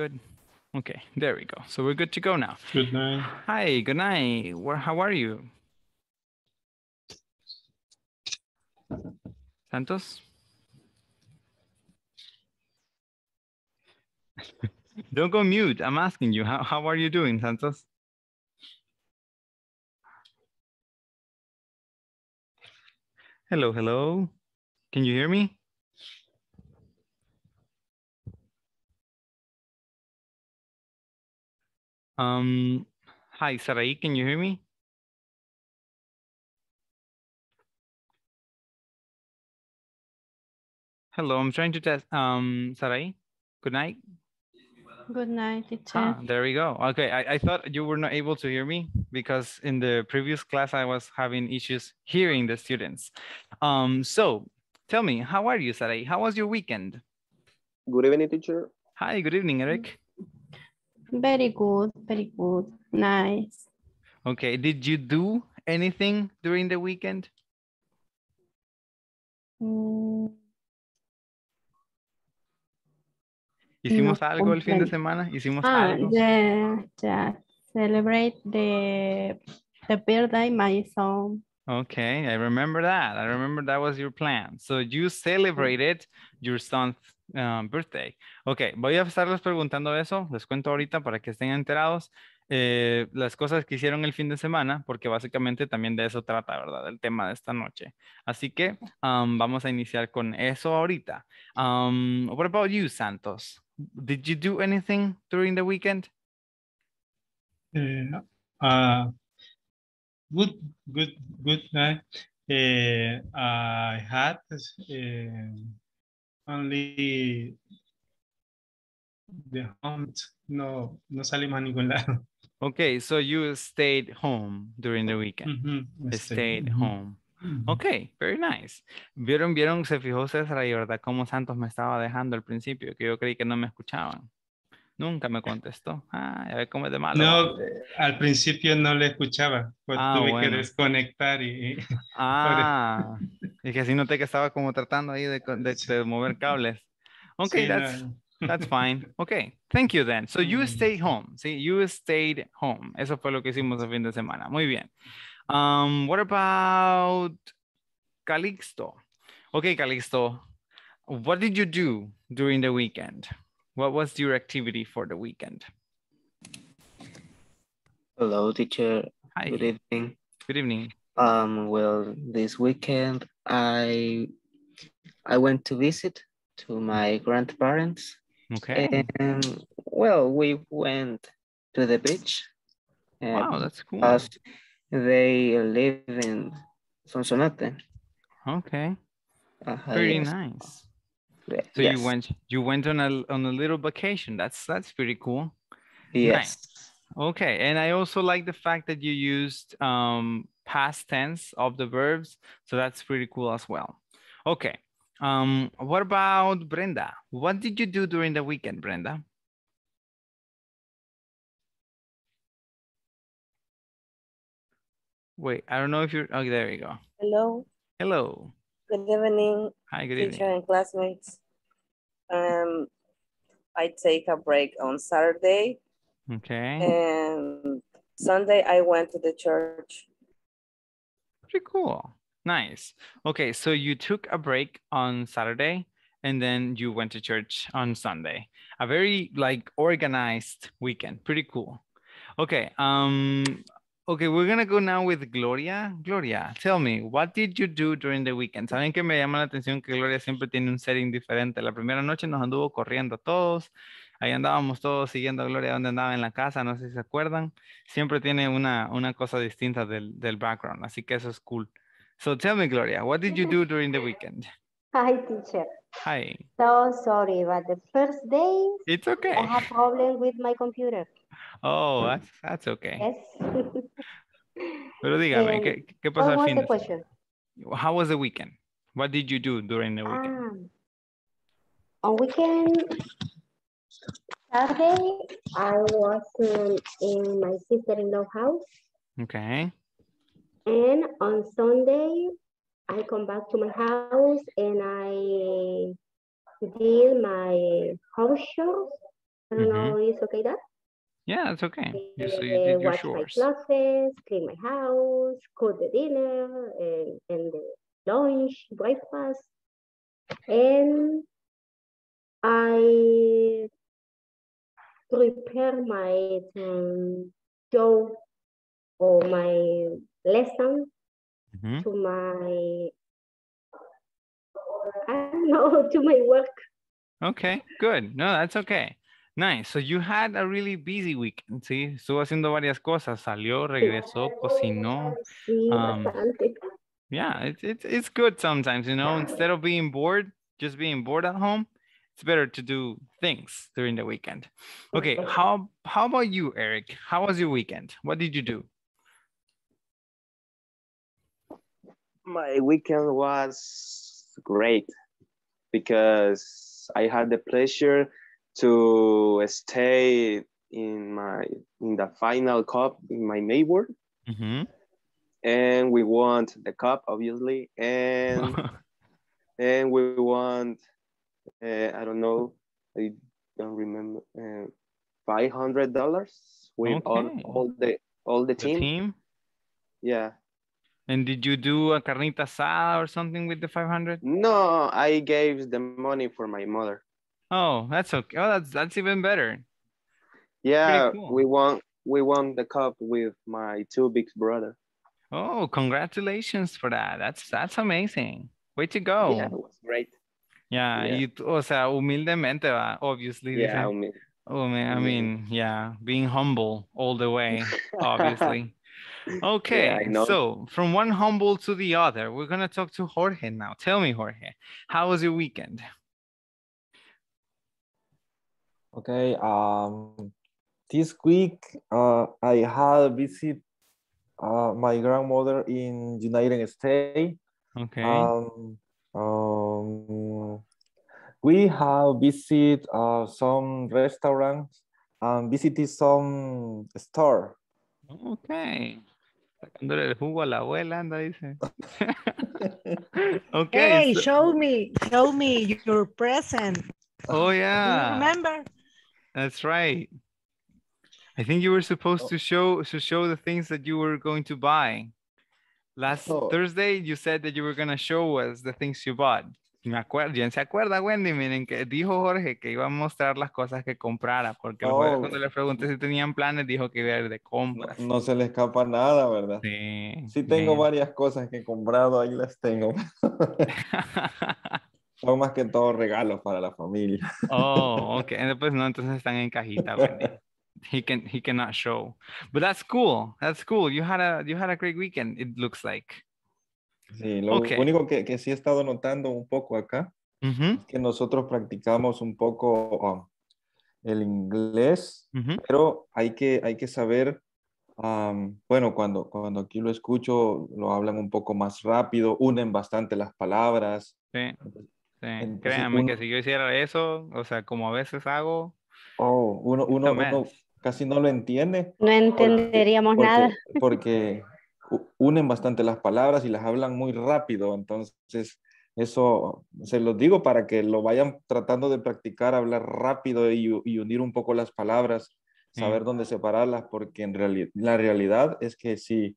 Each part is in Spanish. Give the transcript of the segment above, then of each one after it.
Good. Okay, there we go. So we're good to go now. Good night. Hi, good night. Where, how are you? Santos? Don't go mute. I'm asking you, how, how are you doing, Santos? Hello, hello. Can you hear me? Um, hi, Sarai, can you hear me? Hello, I'm trying to test, um, Sarai, good night. Good night, teacher. Ah, there we go. Okay, I, I thought you were not able to hear me because in the previous class, I was having issues hearing the students. Um, so tell me, how are you, Sarai? How was your weekend? Good evening, teacher. Hi, good evening, Eric. Mm. Very good, very good. Nice. Okay, did you do anything during the weekend? Mm. ¿Hicimos no algo el fin de semana? ¿Hicimos ah, algo? Yeah, yeah. Celebrate the, the birthday, my son. Okay, I remember that. I remember that was your plan. So you celebrated your son's Ah, birthday. Ok, voy a estarles preguntando eso, les cuento ahorita para que estén enterados. Eh, las cosas que hicieron el fin de semana, porque básicamente también de eso trata, ¿verdad? El tema de esta noche. Así que vamos a iniciar con eso ahorita. Um, what about you, Santos? Did you do anything during the weekend? Eh, ah, good, good, good night. Eh, I had only the home. No, no salimos a ningún lado. Okay, so you stayed home during the weekend. Este, stayed home. Ok, very nice. Vieron, vieron, se fijó César y verdad cómo Santos me estaba dejando al principio, que yo creí que no me escuchaban. Nunca me contestó. Ah, ya ve cómo es de malo. No, al principio no le escuchaba. Pues ah, tuve que desconectar y... Ah, y que si noté que estaba como tratando ahí de, de, mover cables. Ok, that's... That's fine. Okay. Thank you then. So you mm. stayed home. Sí, you stayed home. Eso fue lo que hicimos el fin de semana. Muy bien. Um, what about Calixto? Ok, Calixto. What did you do during the weekend? What was your activity for the weekend? Hello, teacher. Hi. Good evening. Good evening. Um, well, this weekend I I went to visit to my grandparents. Okay. And well, we went to the beach. Wow, that's cool. They live in Sonsonate. Okay. Uh, Very yes. nice. So yes. you went you went on a on a little vacation. That's that's pretty cool. Yes. Nice. Okay, and I also like the fact that you used um, past tense of the verbs. So that's pretty cool as well. Okay. Um, what about Brenda? What did you do during the weekend, Brenda? Wait, I don't know if you're, oh, there you go. Hello. Hello. Good evening. Hi, good teacher and classmates. Um, I take a break on Saturday. Okay. And Sunday I went to the church. Pretty cool. Nice. Okay, so you took a break on Saturday and then you went to church on Sunday. A very like organized weekend. Pretty cool. Okay. Um Okay, we're gonna go now with Gloria. Gloria, tell me, what did you do during the weekend? Saben que me llama la atención que Gloria siempre tiene un setting diferente. La primera noche nos anduvo corriendo todos. Ahí andábamos todos siguiendo a Gloria donde andaba en la casa, no sé si se acuerdan. Siempre tiene una, una cosa distinta del, del background, así que eso es cool. So tell me, Gloria, what did you do during the weekend? Hi, teacher. Hi. So sorry, but the first day... It's okay. I have problem with my computer. Oh, that's, that's okay. Yes. Pero dígame, eh, ¿qué, qué pasó al fin? How was the weekend? What did you do during the weekend? Um, on weekend, Saturday, I was in my sister-in-law house. Okay. And on Sunday, I come back to my house and I did my house show. I don't mm -hmm. know, mm-hmm. is okay that? Yeah, it's okay. You, so you eh, did your chores. my classes, clean my house, cook the dinner and, and the lunch, breakfast. And I prepare my um, job or my lesson mm -hmm. to my I don't know to my work. Okay, good. No, that's okay. Nice. So you had a really busy week, ¿sí? Estuvo haciendo varias cosas. Salió, regresó, cocinó. um, Yeah, it's, it's, it's good sometimes, you know, instead of being bored, just being bored at home, it's better to do things during the weekend. Okay, how, how about you, Eric? How was your weekend? What did you do? My weekend was great because I had the pleasure to stay in my in the final cup in my neighbor mm-hmm. and we want the cup obviously and and we want uh, i don't know i don't remember uh, 500 dollars with okay. all, all the all the, the team. team yeah and did you do a carnita asada or something with the 500 no i gave the money for my mother Oh, that's okay. Oh, that's that's even better. Yeah, cool. we won we won the cup with my two big brother. Oh, congratulations for that. That's that's amazing. Way to go. Yeah, it was great. Yeah, yeah. you o sea, humildemente, obviously. Yeah, humilde. Oh man, I mean, yeah, being humble all the way, obviously. okay, yeah, so from one humble to the other, we're gonna talk to Jorge now. Tell me, Jorge, how was your weekend? Okay. Um, this week uh, I had visited visit uh, my grandmother in United States. Okay. Um, um, we have visited uh, some restaurants and visited some store. Okay. Sacándole el jugo a la abuela, anda, dice. okay. Hey, show me, show me your present. Oh, yeah. remember? That's right. I think you were supposed oh. to show to show the things that you were going to buy. Last oh. Thursday, you said that you were going to show us the things you bought. Me acuerdo, se acuerda, Wendy? Miren, que dijo Jorge que iba a mostrar las cosas que comprara, porque oh. cuando le pregunté si tenían planes, dijo que iba a ir de compras. No, se le escapa nada, ¿verdad? Sí. Sí, tengo varias cosas que he comprado, ahí las tengo. Son más que todo regalos para la familia. Oh, ok. Eh, pues no, entonces están en cajita, He can he cannot show. But that's cool. That's cool. You had a you had a great weekend, it looks like. Sí, lo único que, que, sí he estado notando un poco acá es que nosotros practicamos un poco um, el inglés, pero hay que, hay que saber, um, bueno, cuando, cuando aquí lo escucho, lo hablan un poco más rápido, unen bastante las palabras. Sí. Sí, créanme que si yo hiciera eso, o sea, como a veces hago. Oh, uno, uno, casi no lo entiende. No entenderíamos nada. Porque, unen bastante las palabras y las hablan muy rápido. Entonces, eso se los digo para que lo vayan tratando de practicar, hablar rápido y, unir un poco las palabras, saber dónde separarlas, porque en realidad, la realidad es que si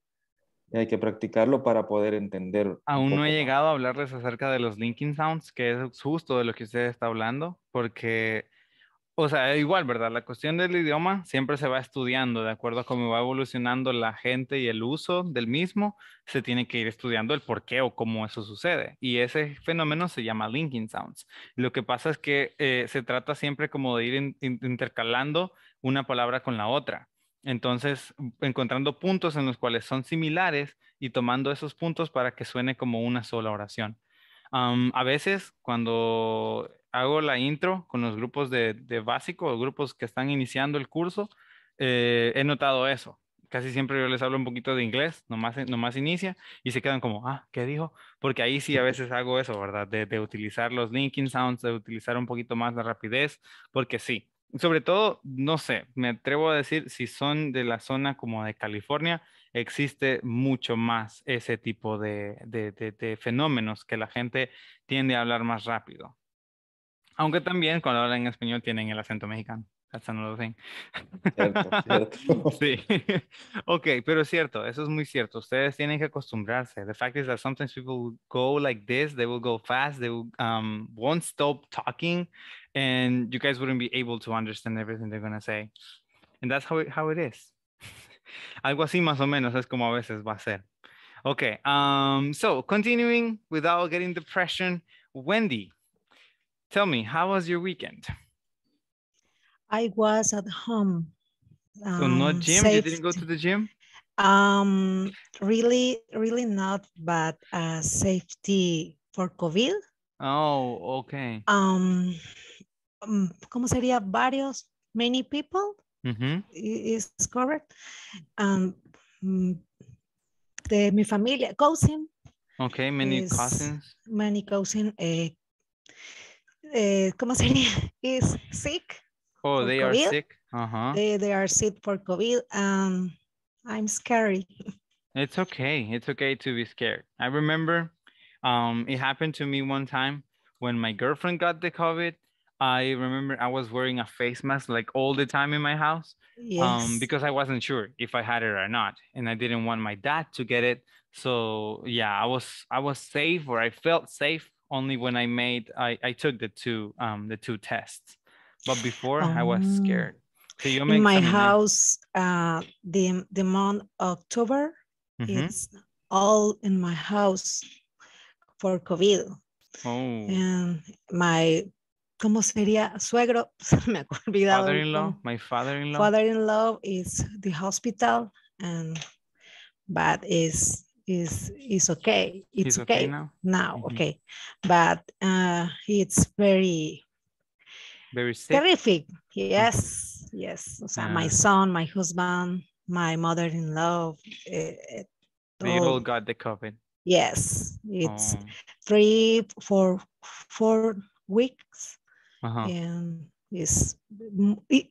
y hay que practicarlo para poder entender. Aún no he llegado a hablarles acerca de los linking sounds, que es justo de lo que usted está hablando, porque, o sea, igual, ¿verdad? La cuestión del idioma siempre se va estudiando, de acuerdo a cómo va evolucionando la gente y el uso del mismo, se tiene que ir estudiando el por qué o cómo eso sucede. Y ese fenómeno se llama linking sounds. Lo que pasa es que eh, se trata siempre como de ir intercalando una palabra con la otra. Entonces, mm, encontrando puntos en los cuales son similares y tomando esos puntos para que suene como una sola oración. a veces, cuando hago la intro con los grupos de, básico, los grupos que están iniciando el curso, eh, he notado eso. Casi siempre yo les hablo un poquito de inglés, nomás, inicia y se quedan como, ah, ¿qué dijo? Porque ahí sí a veces hago eso, ¿verdad? De, de utilizar los linking sounds, de utilizar un poquito más la rapidez, porque sí, sobre todo, no sé, me atrevo a decir, si son de la zona como de California, existe mucho más ese tipo de, fenómenos que la gente tiende a hablar más rápido. Aunque también cuando hablan en español tienen el acento mexicano. That's another thing. Cierto, cierto. sí. Ok, pero es cierto, eso es muy cierto. Ustedes tienen que acostumbrarse. The fact is that sometimes people go like this, they will go fast, they will, um, won't stop talking, and you guys wouldn't be able to understand everything they're going to say. And that's how it, how it is. Algo así más o menos es como a veces va a ser. Okay, um, so continuing without getting depression, Wendy, tell me, how was your weekend? I was at home. Um, so not gym? Saved. You didn't go to the gym? Um, really, really not, but uh, safety for COVID. Oh, okay. Um, um ¿cómo sería? Varios, many people mm -hmm. is correct. Um, mm, de mi familia, cousin. Okay, many cousins. Many cousin. Eh, eh, ¿Cómo sería? Is sick. Oh, they COVID. are sick? Uh-huh. They, they are sick for COVID. Um, I'm scary. It's okay. It's okay to be scared. I remember um, it happened to me one time when my girlfriend got the COVID. I remember I was wearing a face mask like all the time in my house um, yes. um, because I wasn't sure if I had it or not. And I didn't want my dad to get it. So yeah, I was I was safe or I felt safe only when I made I, I took the two um, the two tests but before um, I was um, scared. So you in my house, uh, the, the month October, mm -hmm. all in my house for COVID. Oh. And my, ¿cómo sería? Suegro, me ha olvidado. Father-in-law, my father-in-law. Father-in-law is the hospital and, but is is is okay. It's, it's okay, okay, now. Now, mm -hmm. okay, but uh, it's very very sick. Terrific. Yes. Yes. O sea, my son, my husband, my mother-in-law. Eh, eh, they all, all got the COVID. Yes. It's oh. three, four, four weeks. Uh -huh. And it's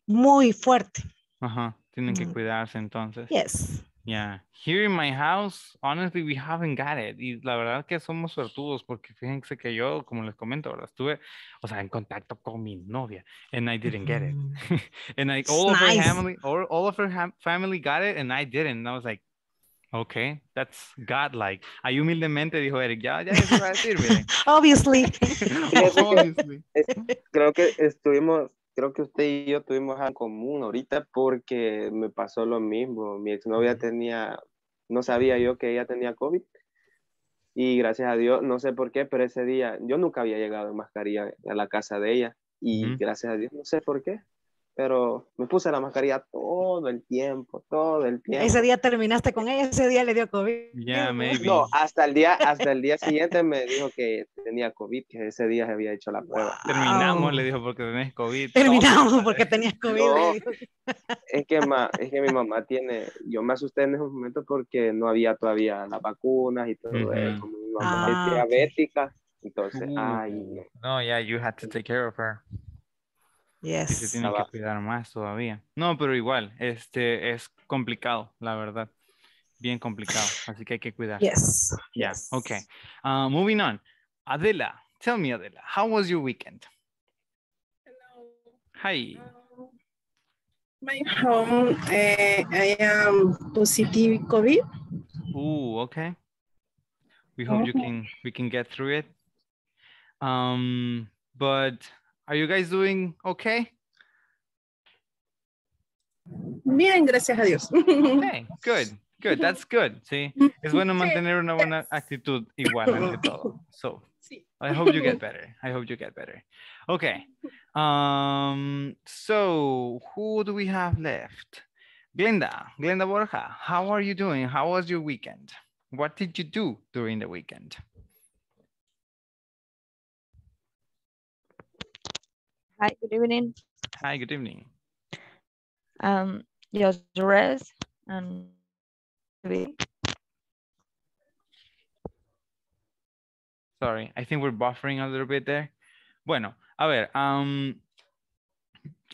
muy fuerte. Ajá. Uh -huh. Tienen que mm. cuidarse entonces. Yes. Yeah, here in my house, honestly, we haven't got it. Y la verdad que somos sortudos porque fíjense que yo, como les comento, ¿verdad? estuve, o sea, en contacto con mi novia, and I didn't get it. Mm. and I, all of nice. her family, all, all of her family got it, and I didn't. And I was like, okay, that's godlike. Ahí humildemente dijo Eric, ya, ya eso va a decir, Obviously. Obviously. Creo que estuvimos creo que usted y yo tuvimos algo en común ahorita porque me pasó lo mismo. Mi exnovia tenía, no sabía yo que ella tenía COVID. Y gracias a Dios, no sé por qué, pero ese día yo nunca había llegado en mascarilla a la casa de ella. Y gracias a Dios, no sé por qué, pero me puse la mascarilla todo el tiempo, todo el tiempo. Ese día terminaste con ella, ese día le dio COVID. maybe. No, hasta el día, hasta el día siguiente me dijo que tenía COVID, que ese día se había hecho la prueba. Terminamos, le dijo, porque tenés COVID. Terminamos porque tenías COVID. es, que es que mi mamá tiene, yo me asusté en ese momento porque no había todavía las vacunas y todo Mi mamá es ah, diabética, entonces, uh, ay. No, yeah, you had to take care of her. Yes. Y se tiene que cuidar más todavía. No, pero igual, este es complicado, la verdad. Bien complicado. Así que hay que cuidar. Sí. Yes. Okay. Uh, moving on. Adela, tell me, Adela, how was your weekend? Hello. Hi. Um, my home, eh, I am positive COVID. Ooh, okay. We hope you can we can get through it. Um, but Are you guys doing okay? Bien, gracias a Dios. Okay, good, good. That's good. Sí, es bueno mantener una buena actitud igual ante todo. So, I hope you get better. I hope you get better. Okay. Um, so who do we have left? Glenda, Glenda Borja, how are you doing? How was your weekend? What did you do during the weekend? Hi, good evening. Hi, good evening. Um, Sorry, I think we're buffering a little bit there. Bueno, a ver, um,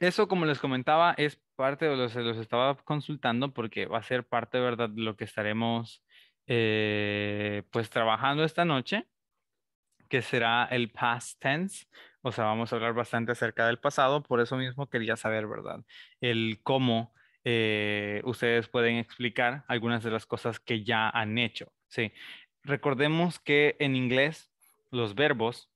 eso como les comentaba es parte de lo los, los estaba consultando porque va a ser parte, ¿verdad?, de lo que estaremos eh, pues trabajando esta noche, que será el past tense o sea, vamos a hablar bastante acerca del pasado, por eso mismo quería saber, ¿verdad? El cómo eh, ustedes pueden explicar algunas de las cosas que ya han hecho, ¿sí? Recordemos que en inglés los verbos,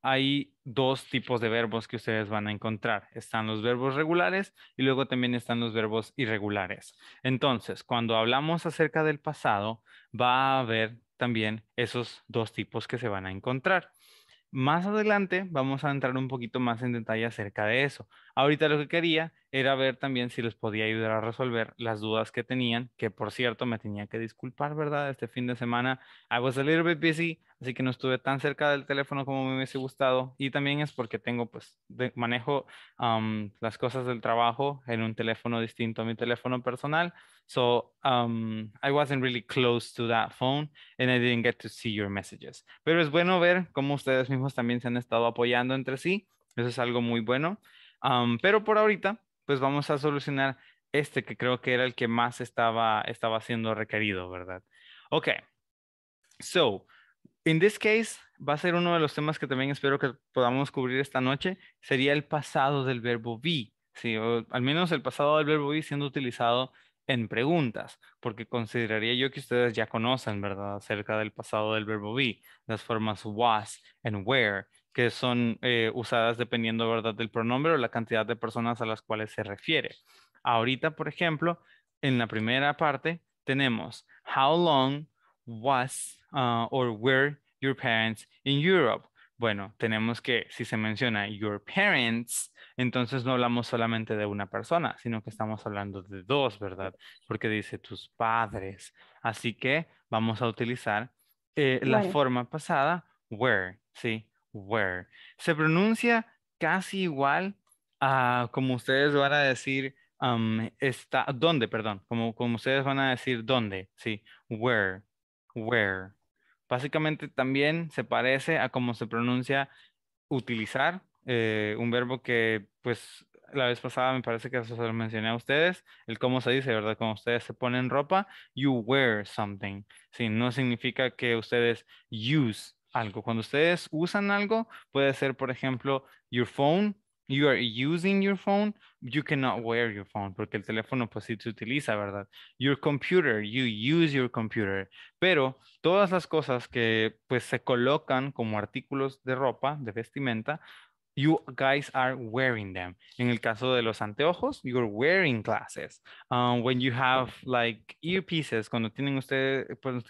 hay dos tipos de verbos que ustedes van a encontrar. Están los verbos regulares y luego también están los verbos irregulares. Entonces, cuando hablamos acerca del pasado, va a haber también esos dos tipos que se van a encontrar. Más adelante vamos a entrar un poquito más en detalle acerca de eso. Ahorita lo que quería era ver también si les podía ayudar a resolver las dudas que tenían, que por cierto me tenía que disculpar, ¿verdad? Este fin de semana I was a little bit busy así que no estuve tan cerca del teléfono como me hubiese gustado y también es porque tengo pues manejo las cosas del trabajo en un teléfono distinto a mi teléfono personal so um, I wasn't really close to that phone and I didn't get to see your messages pero es bueno ver cómo ustedes mismos también se han estado apoyando entre sí eso es algo muy bueno pero por ahorita pues vamos a solucionar este que creo que era el que más estaba estaba siendo requerido verdad okay so en this case, va a ser uno de los temas que también espero que podamos cubrir esta noche, sería el pasado del verbo be, al menos el pasado del verbo be siendo utilizado en preguntas, porque consideraría yo que ustedes ya conocen, ¿verdad?, acerca del pasado del verbo be, las formas was and where que son eh, usadas dependiendo, ¿verdad?, del pronombre o la cantidad de personas a las cuales se refiere. Ahorita, por ejemplo, en la primera parte tenemos how long was Ah, or where your parents in Europe? Bueno, tenemos que, si se menciona your parents, entonces no hablamos solamente de una persona, sino que estamos hablando de dos, ¿verdad? Porque dice tus padres. Así que vamos a utilizar eh, la forma pasada, where, ¿sí? where. Se pronuncia casi igual a, como ustedes van a decir, um, está, ¿dónde? Perdón, como, como ustedes van a decir, ¿dónde? Sí, where, where, Básicamente también se parece a cómo se pronuncia utilizar, eh, un verbo que pues la vez pasada me parece que se lo mencioné a ustedes, el cómo se dice, ¿verdad? Cuando ustedes se ponen ropa, you wear something. Sí, no significa que ustedes use algo. Cuando ustedes usan algo, puede ser, por ejemplo, your phone, you are using your phone, you cannot wear your phone, porque el teléfono pues sí se utiliza, ¿verdad? Your computer, you use your computer. Pero todas las cosas que pues se colocan como artículos de ropa, de vestimenta, you guys are wearing them. En el caso de los anteojos, you're wearing glasses. Um, when you have like earpieces, cuando tienen ustedes, pues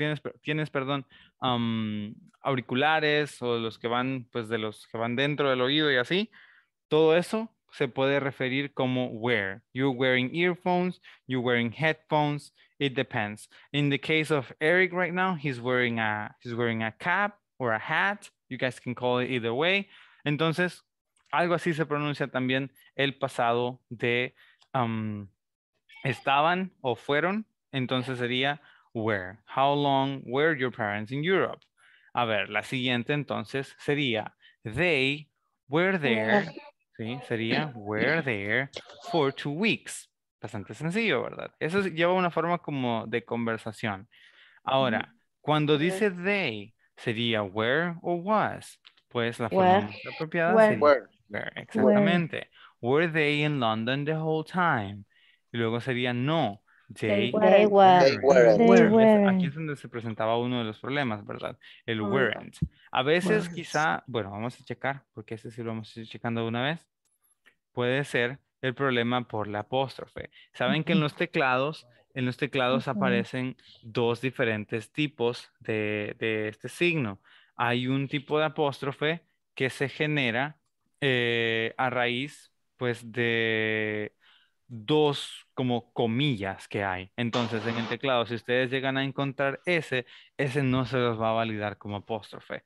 tienes, perdón, um, auriculares o los que van, pues de los que van dentro del oído y así, todo eso se puede referir como where. You're wearing earphones, you're wearing headphones, it depends. In the case of Eric right now, he's wearing a he's wearing a cap or a hat. You guys can call it either way. Entonces, algo así se pronuncia también el pasado de um, estaban o fueron. Entonces sería where. How long were your parents in Europe? A ver, la siguiente entonces sería they were there. ¿sí? Sería were there for two weeks. Bastante sencillo, ¿verdad? Eso lleva una forma como de conversación. Ahora, cuando dice they, sería where o was. Pues la forma más apropiada sería where. Exactamente. Were they in London the whole time? Y luego sería no. They, Aquí es donde se presentaba uno de los problemas, ¿verdad? El weren't. A veces quizá, bueno, vamos a checar, porque este sí lo vamos a ir checando de una vez. Puede ser el problema por la apóstrofe. Saben que en los teclados, en los teclados aparecen dos diferentes tipos de, este signo. Hay un tipo de apóstrofe que se genera eh, a raíz, pues, de dos como comillas que hay. Entonces en el ah. teclado, si ustedes llegan a encontrar ese, ese no se los va a validar como apóstrofe.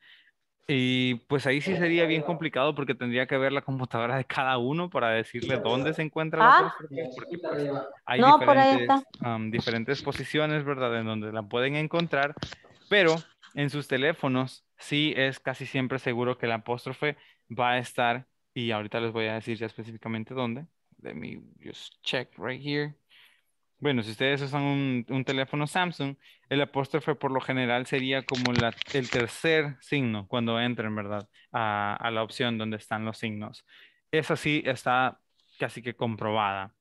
Y pues ahí sí sería bien complicado porque tendría que ver la computadora de cada uno para decirle dónde se encuentra la ah. pues, hay diferentes, diferentes posiciones, ¿verdad? En donde la pueden encontrar, pero en sus teléfonos sí es casi siempre seguro que la apóstrofe va a estar, y ahorita les voy a decir ya específicamente dónde, let me just check right here. Bueno, si ustedes usan un, teléfono Samsung, el apóstrofe por lo general sería como el tercer signo cuando entren, ¿verdad? A, la opción donde están los signos. Esa sí está casi que comprobada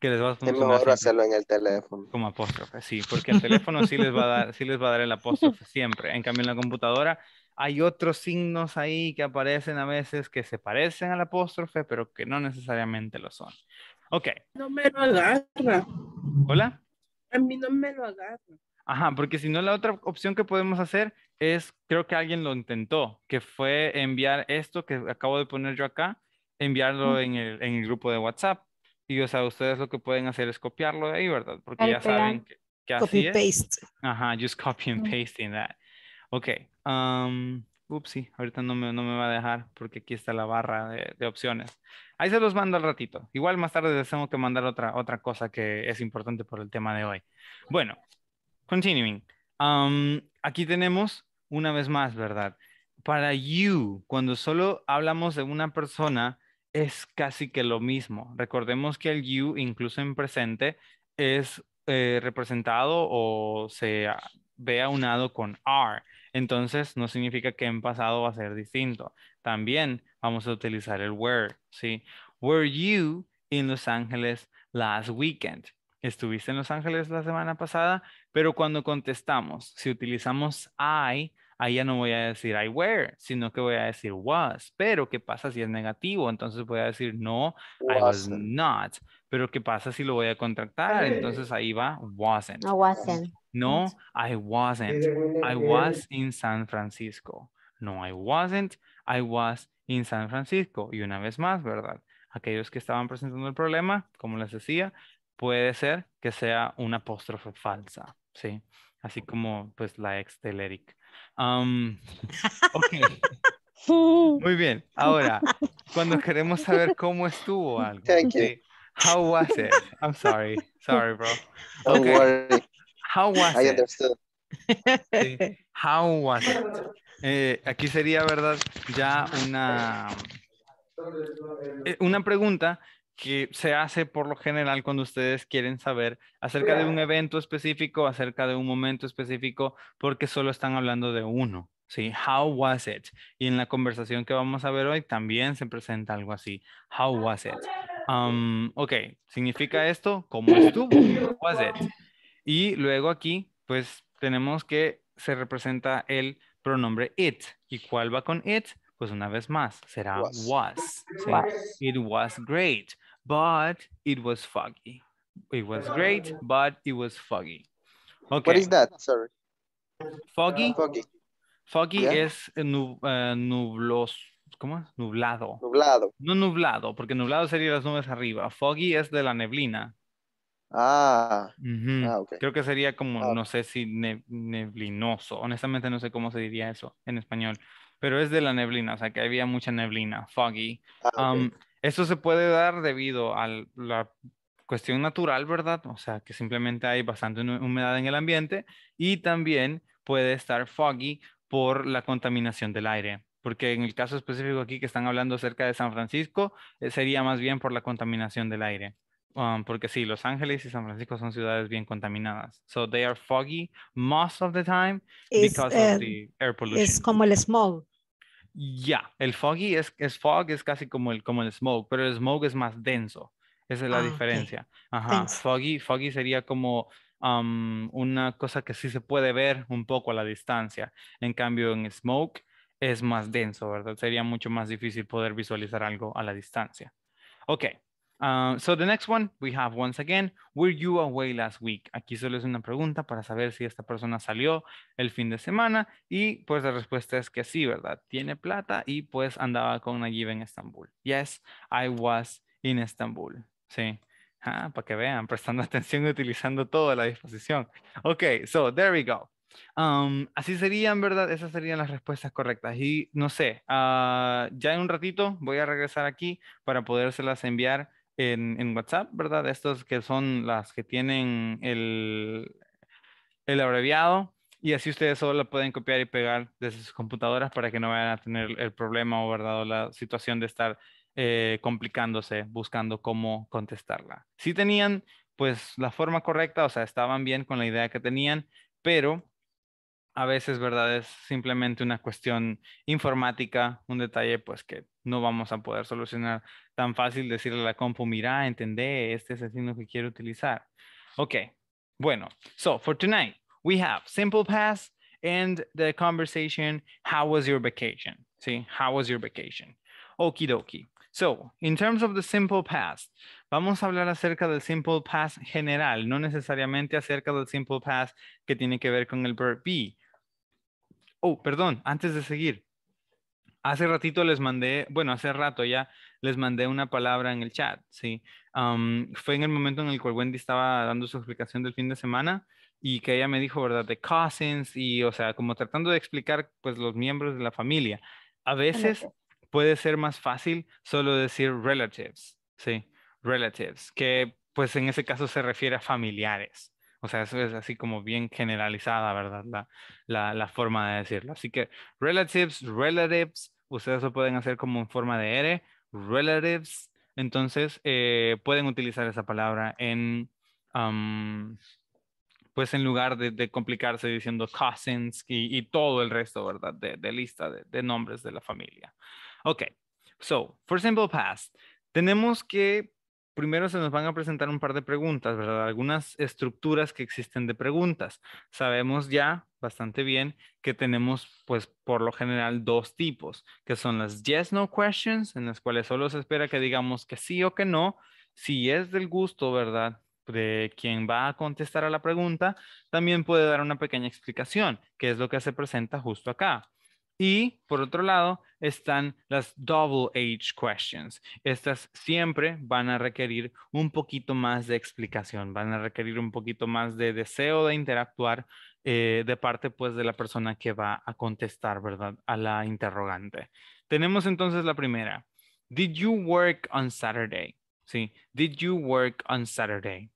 que les a Es mejor hacerlo en el teléfono. Como apóstrofe, sí, porque el teléfono sí les va a dar, sí les va a dar el apóstrofe siempre. En cambio, en la computadora hay otros signos ahí que aparecen a veces que se parecen al apóstrofe, pero que no necesariamente lo son. Ok. No me lo agarra. ¿Hola? A mí no me lo agarra. Ajá, porque si no, la otra opción que podemos hacer es, creo que alguien lo intentó, que fue enviar esto que acabo de poner yo acá, enviarlo en, el, grupo de WhatsApp. Y, o sea, ustedes lo que pueden hacer es copiarlo de ahí, ¿verdad? Porque ya saben que, así copy es. paste. Ajá, just copy and paste in that. Ok. Um, ahorita no me, no me, va a dejar porque aquí está la barra de, opciones. Ahí se los mando al ratito. Igual más tarde les tengo que mandar otra, otra cosa que es importante por el tema de hoy. Bueno, continuing. aquí tenemos una vez más, ¿verdad? Para you, cuando solo hablamos de una persona, es casi que lo mismo. Recordemos que el you, incluso en presente, es eh, representado o se ve unado con are. Entonces, no significa que en pasado va a ser distinto. También vamos a utilizar el were, ¿sí? Were you in Los Ángeles last weekend? Estuviste en Los Ángeles la semana pasada, pero cuando contestamos, si utilizamos I, ahí ya no voy a decir I were, sino que voy a decir was. Pero, ¿qué pasa si es negativo? Entonces voy a decir no, I was not. Pero, ¿qué pasa si lo voy a contractar? Entonces ahí va wasn't. wasn't. No, I wasn't. I was in San Francisco. No, I wasn't. I was in San Francisco. Y una vez más, ¿verdad? Aquellos que estaban presentando el problema, como les decía, puede ser que sea una apóstrofe falsa, ¿sí? Así como, pues, la ex de Eric. Muy bien. Ahora, cuando queremos saber cómo estuvo algo. Thank you. How was it? I'm sorry. Sorry, bro. Okay. How was How was eh, aquí sería, ¿verdad? Ya una, eh, una pregunta que se hace por lo general cuando ustedes quieren saber acerca de un evento específico, acerca de un momento específico, porque solo están hablando de uno. ¿sí? How was it? Y en la conversación que vamos a ver hoy también se presenta algo así. How was it? Um, ok, significa esto, ¿cómo estuvo? was it? Y luego aquí, pues tenemos que se representa el pronombre it. ¿Y cuál va con it? Pues una vez más, será was. It was great, but it was foggy. It was great, but it was foggy. Okay. What is that? Foggy. Foggy. Foggy es eh, eh, nub, ¿Cómo es? Nublado. Nublado. No nublado, porque nublado sería las nubes arriba. Foggy es de la neblina. Ah, ah creo que sería como, ah, no sé si neblinoso, honestamente no sé cómo se diría eso en español, pero es de la neblina, o sea que había mucha neblina, foggy. Ah, se puede dar debido a la cuestión natural, ¿verdad? O sea que simplemente hay bastante humedad en el ambiente y también puede estar foggy por la contaminación del aire porque en el caso específico aquí que están hablando Cerca de San Francisco, eh, sería más bien por la contaminación del aire. Um, porque sí, Los Ángeles y San Francisco son ciudades bien contaminadas. So they are foggy most of the time because of em, the air pollution. Es como el smog. Ya, yeah, el foggy es, fog, es casi como el, como el smoke, pero el smoke es más denso. Esa es la ah, diferencia. Ajá. Foggy, foggy sería como um, una cosa que sí se puede ver un poco a la distancia. En cambio, en smoke es más denso, ¿verdad? Sería mucho más difícil poder visualizar algo a la distancia. Ok. Ah, so the next one we have once again, were you away last week? Aquí solo es una pregunta para saber si esta persona salió el fin de semana y pues la respuesta es que sí, ¿verdad? Tiene plata y pues andaba con Nayib en Estambul. Yes, I was in Estambul. Sí. Ah, para que vean, prestando atención y utilizando toda la disposición. Ok, so there we go. Um, así serían, ¿verdad? Esas serían las respuestas correctas. Y no sé, ah, ya en un ratito voy a regresar aquí para podérselas enviar en, WhatsApp, ¿verdad? Estos que son las que tienen el, el abreviado y así ustedes solo lo pueden copiar y pegar desde sus computadoras para que no vayan a tener el problema o, ¿verdad? la situación de estar eh, complicándose buscando cómo contestarla. Si tenían pues la forma correcta, o sea, estaban bien con la idea que tenían, pero a veces, ¿verdad? Es simplemente una cuestión informática, un detalle pues que no vamos a poder solucionar tan fácil decirle a la compu, mira, entendé, este es el signo que quiero utilizar. Okay, bueno, so for tonight, we have simple past and the conversation, how was your vacation? See, how was your vacation? Okie dokie. So, in terms of the simple past, vamos a hablar acerca del simple past general, no necesariamente acerca del simple past que tiene que ver con el verb be. Oh, perdón, antes de seguir. Hace ratito les mandé, bueno, hace rato ya les mandé una palabra en el chat, sí. fue en el momento en el cual Wendy estaba dando su explicación del fin de semana y que ella me dijo, ¿verdad? De cousins y, o sea, como tratando de explicar, pues, los miembros de la familia. A veces puede ser más fácil solo decir relatives, sí, relatives, que pues en ese caso se refiere a familiares. O sea, eso es así como bien generalizada, ¿verdad? La, la forma de decirlo. Así que relatives, relatives, ustedes lo pueden hacer como en forma de R relatives. Entonces, eh, pueden utilizar esa palabra en, pues en lugar de, complicarse diciendo cousins y, todo el resto, ¿verdad? De, lista de, nombres de la familia. Ok, so, for simple past, tenemos que, primero se nos van a presentar un par de preguntas, ¿verdad? Algunas estructuras que existen de preguntas. Sabemos ya bastante bien, que tenemos pues por lo general dos tipos, que son las yes no questions, en las cuales solo se espera que digamos que sí o que no, si es del gusto, ¿verdad? de quien va a contestar a la pregunta, también puede dar una pequeña explicación, que es lo que se presenta justo acá. Y por otro lado están las double H questions. Estas siempre van a requerir un poquito más de explicación, van a requerir un poquito más de deseo de interactuar eh, de parte pues de la persona que va a contestar, ¿verdad? A la interrogante. Tenemos entonces la primera. Did you work on Saturday? Sí, did you work on Saturday?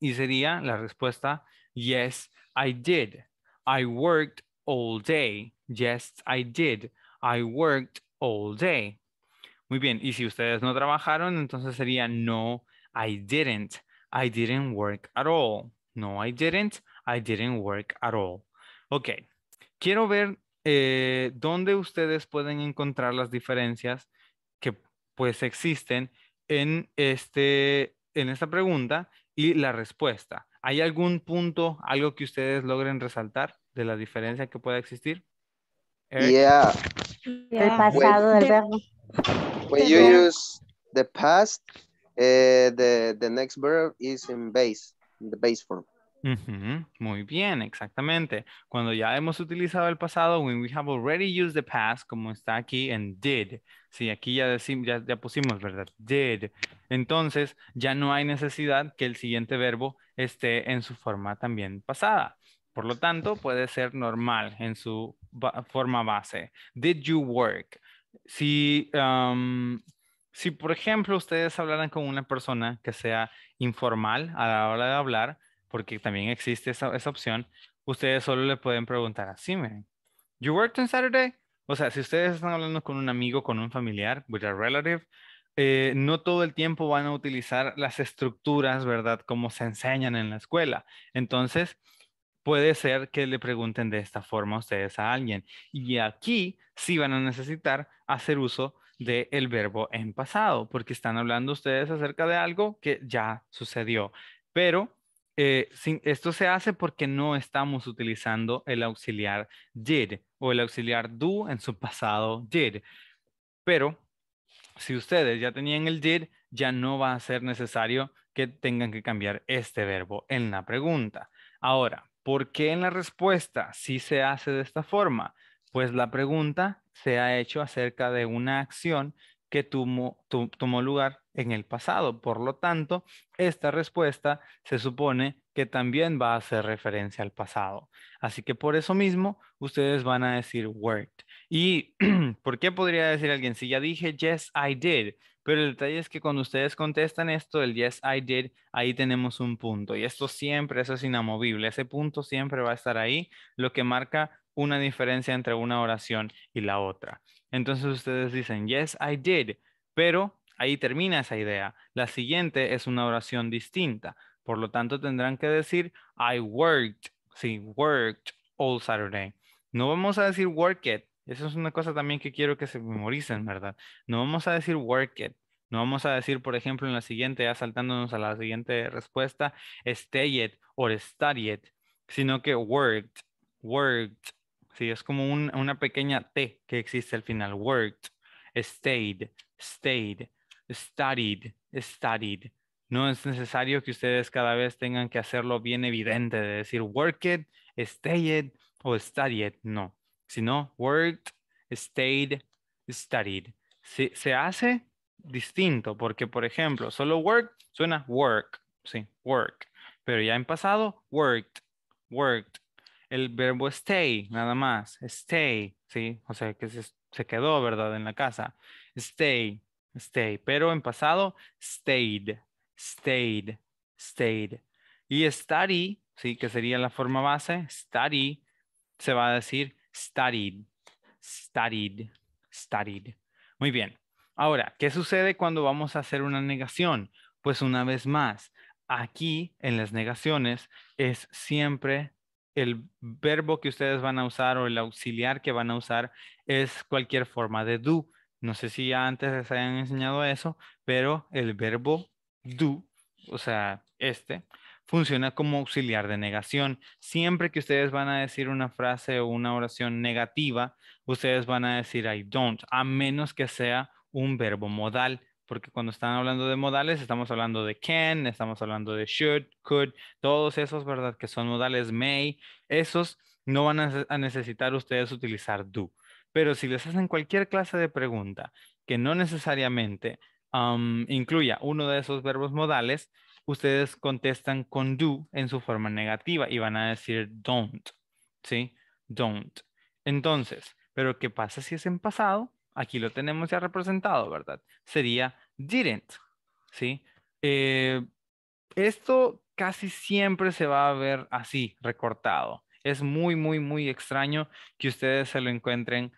Y sería la respuesta, yes, I did. I worked all day. Yes, I did. I worked all day. Muy bien, y si ustedes no trabajaron, entonces sería no, I didn't. I didn't work at all. No, I didn't. I didn't work at all. Ok, quiero ver eh, dónde ustedes pueden encontrar las diferencias que pues existen en, este, en esta pregunta y la respuesta. ¿Hay algún punto, algo que ustedes logren resaltar de la diferencia que pueda existir? Yeah. El pasado del verbo. When you use the past, eh, the, the next verb is in base, in the base form. Muy bien, exactamente. Cuando ya hemos utilizado el pasado, when we have already used the past, como está aquí en did. Sí, aquí ya, ya, pusimos, ¿verdad? Did. Entonces, ya no hay necesidad que el siguiente verbo esté en su forma también pasada. Por lo tanto, puede ser normal en su forma base. Did you work? Si, si, por ejemplo, ustedes hablaran con una persona que sea informal a la hora de hablar, porque también existe esa, esa opción, ustedes solo le pueden preguntar así, miren, ¿You worked on Saturday? O sea, si ustedes están hablando con un amigo, con un familiar, with a relative, eh, no todo el tiempo van a utilizar las estructuras, ¿verdad? Como se enseñan en la escuela. Entonces, puede ser que le pregunten de esta forma a ustedes a alguien. Y aquí sí van a necesitar hacer uso del verbo en pasado, porque están hablando ustedes acerca de algo que ya sucedió. Pero eh, esto se hace porque no estamos utilizando el auxiliar did o el auxiliar do en su pasado did. Pero si ustedes ya tenían el did, ya no va a ser necesario que tengan que cambiar este verbo en la pregunta. Ahora, ¿por qué en la respuesta sí se hace de esta forma? Pues la pregunta se ha hecho acerca de una acción que tomó, lugar en el pasado. Por lo tanto, esta respuesta se supone que también va a hacer referencia al pasado. Así que por eso mismo, ustedes van a decir word. ¿Y por qué podría decir alguien si ya dije yes, I did? Pero el detalle es que cuando ustedes contestan esto, el yes, I did, ahí tenemos un punto. Y esto siempre, eso es inamovible. Ese punto siempre va a estar ahí, lo que marca una diferencia entre una oración y la otra. Entonces ustedes dicen, yes, I did, pero ahí termina esa idea. La siguiente es una oración distinta. Por lo tanto, tendrán que decir, I worked, sí, worked all Saturday. No vamos a decir work it. Esa es una cosa también que quiero que se memoricen, ¿verdad? No vamos a decir work it. No vamos a decir, por ejemplo, en la siguiente, ya saltándonos a la siguiente respuesta, stay it or study it, sino que worked, worked Sí, es como una pequeña T que existe al final. Worked, stayed, stayed, studied, studied. No es necesario que ustedes cada vez tengan que hacerlo bien evidente de decir worked, stayed o studied. No, sino worked, stayed, studied. Se, se hace distinto porque, por ejemplo, solo work suena work, sí, work. Pero ya en pasado, worked, worked, el verbo stay, nada más. Stay, ¿sí? O sea, que se, quedó, ¿verdad? En la casa. Stay, stay. Pero en pasado, stayed, stayed, stayed. Y study, ¿sí? Que sería la forma base. Study, se va a decir studied, studied, studied. Muy bien. Ahora, ¿qué sucede cuando vamos a hacer una negación? Pues una vez más, aquí en las negaciones es siempre el verbo que ustedes van a usar o el auxiliar que van a usar es cualquier forma de do. No sé si ya antes les hayan enseñado eso, pero el verbo do, o sea, este, funciona como auxiliar de negación. Siempre que ustedes van a decir una frase o una oración negativa, ustedes van a decir I don't, a menos que sea un verbo modal porque cuando están hablando de modales, estamos hablando de can, estamos hablando de should, could, todos esos, ¿verdad? Que son modales may, esos no van a necesitar ustedes utilizar do. Pero si les hacen cualquier clase de pregunta que no necesariamente incluya uno de esos verbos modales, ustedes contestan con do en su forma negativa y van a decir don't, ¿sí? Don't. Entonces, ¿pero qué pasa si es en pasado? Aquí lo tenemos ya representado, ¿verdad? Sería didn't, ¿sí? Eh, esto casi siempre se va a ver así, recortado. Es muy, muy, muy extraño que ustedes se lo encuentren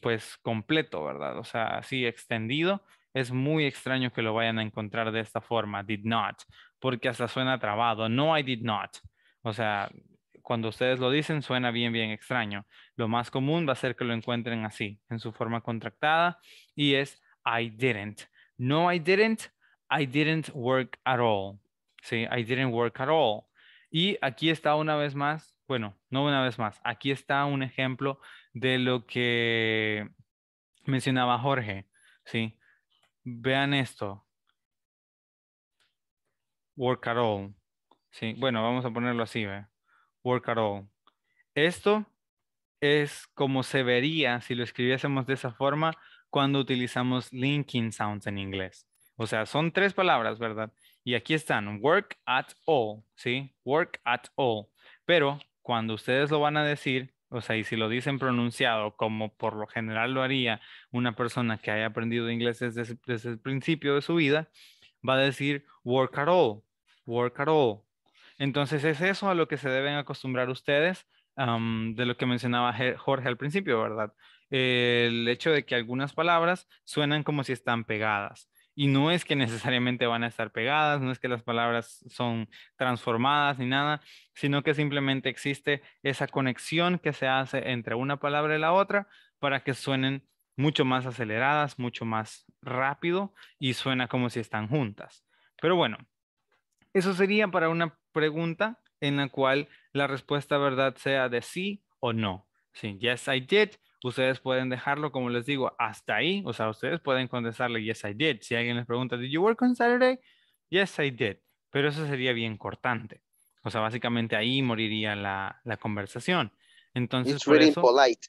pues completo, ¿verdad? O sea, así extendido. Es muy extraño que lo vayan a encontrar de esta forma, did not, porque hasta suena trabado. No, I did not. O sea, cuando ustedes lo dicen suena bien, bien extraño. Lo más común va a ser que lo encuentren así, en su forma contractada, y es I didn't. No, I didn't. I didn't work at all. Sí, I didn't work at all. Y aquí está una vez más, bueno, no una vez más, aquí está un ejemplo de lo que mencionaba Jorge. Sí, vean esto. Work at all. Sí, bueno, vamos a ponerlo así, ¿ve? Work at all. Esto es como se vería si lo escribiésemos de esa forma cuando utilizamos linking sounds en inglés. O sea, son tres palabras, ¿verdad? Y aquí están, work at all, ¿sí? Work at all. Pero cuando ustedes lo van a decir, o sea, y si lo dicen pronunciado, como por lo general lo haría una persona que haya aprendido inglés desde, el principio de su vida, va a decir work at all, work at all. Entonces es eso a lo que se deben acostumbrar ustedes, de lo que mencionaba Jorge al principio, ¿verdad? el hecho de que algunas palabras suenan como si están pegadas. Y no es que necesariamente van a estar pegadas, no es que las palabras son transformadas ni nada, sino que simplemente existe esa conexión que se hace entre una palabra y la otra para que suenen mucho más aceleradas, mucho más rápido y suena como si están juntas. Pero bueno, eso sería para una pregunta en la cual la respuesta verdad sea de sí o no. Sí, yes I did ustedes pueden dejarlo, como les digo, hasta ahí. O sea, ustedes pueden contestarle, yes, I did. Si alguien les pregunta, did you work on Saturday? Yes, I did. Pero eso sería bien cortante. O sea, básicamente ahí moriría la, conversación. Entonces, it's really polite. impolite.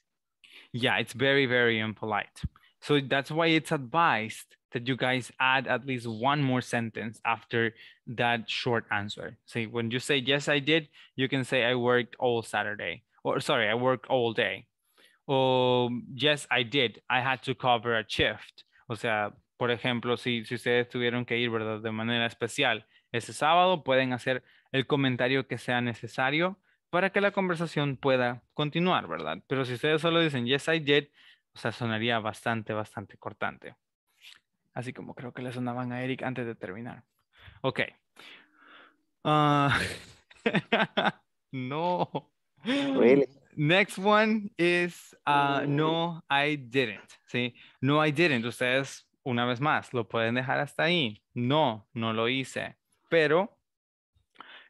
Yeah, it's very, very impolite. So that's why it's advised that you guys add at least one more sentence after that short answer. See, when you say, yes, I did, you can say, I worked all Saturday. Or sorry, I worked all day o yes, I did, I had to cover a shift. O sea, por ejemplo, si, ustedes tuvieron que ir, ¿verdad? De manera especial ese sábado, pueden hacer el comentario que sea necesario para que la conversación pueda continuar, ¿verdad? Pero si ustedes solo dicen yes, I did, o sea, sonaría bastante, bastante cortante. Así como creo que le sonaban a Eric antes de terminar. Ok. Uh... no. Really? Next one is uh, No, I didn't. ¿sí? No, I didn't. Ustedes, una vez más, lo pueden dejar hasta ahí. No, no lo hice. Pero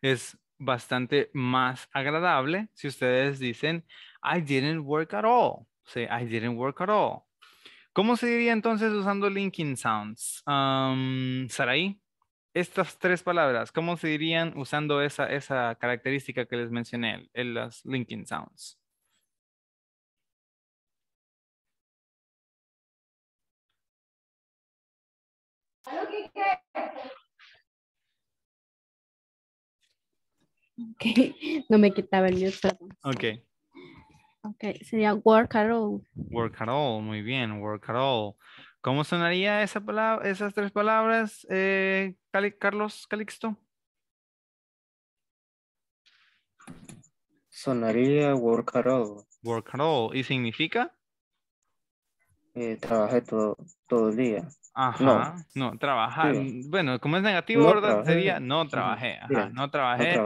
es bastante más agradable si ustedes dicen I didn't work at all. ¿sí? I didn't work at all. ¿Cómo se diría entonces usando linking sounds? Um, Saraí estas tres palabras, ¿cómo se dirían usando esa, esa característica que les mencioné en las linking sounds? Ok, No me quitaba el mute. Ok. Ok, sería work at all. Work at all, muy bien, work at all. ¿Cómo sonaría esas tres palabras, eh, Carlos Calixto? Sonaría work at all. Work all. ¿Y significa? Eh, trabajé todo, todo el día. Ajá. No, trabajar. Bueno, como es negativo, no Sería no trabajé. no trabajé.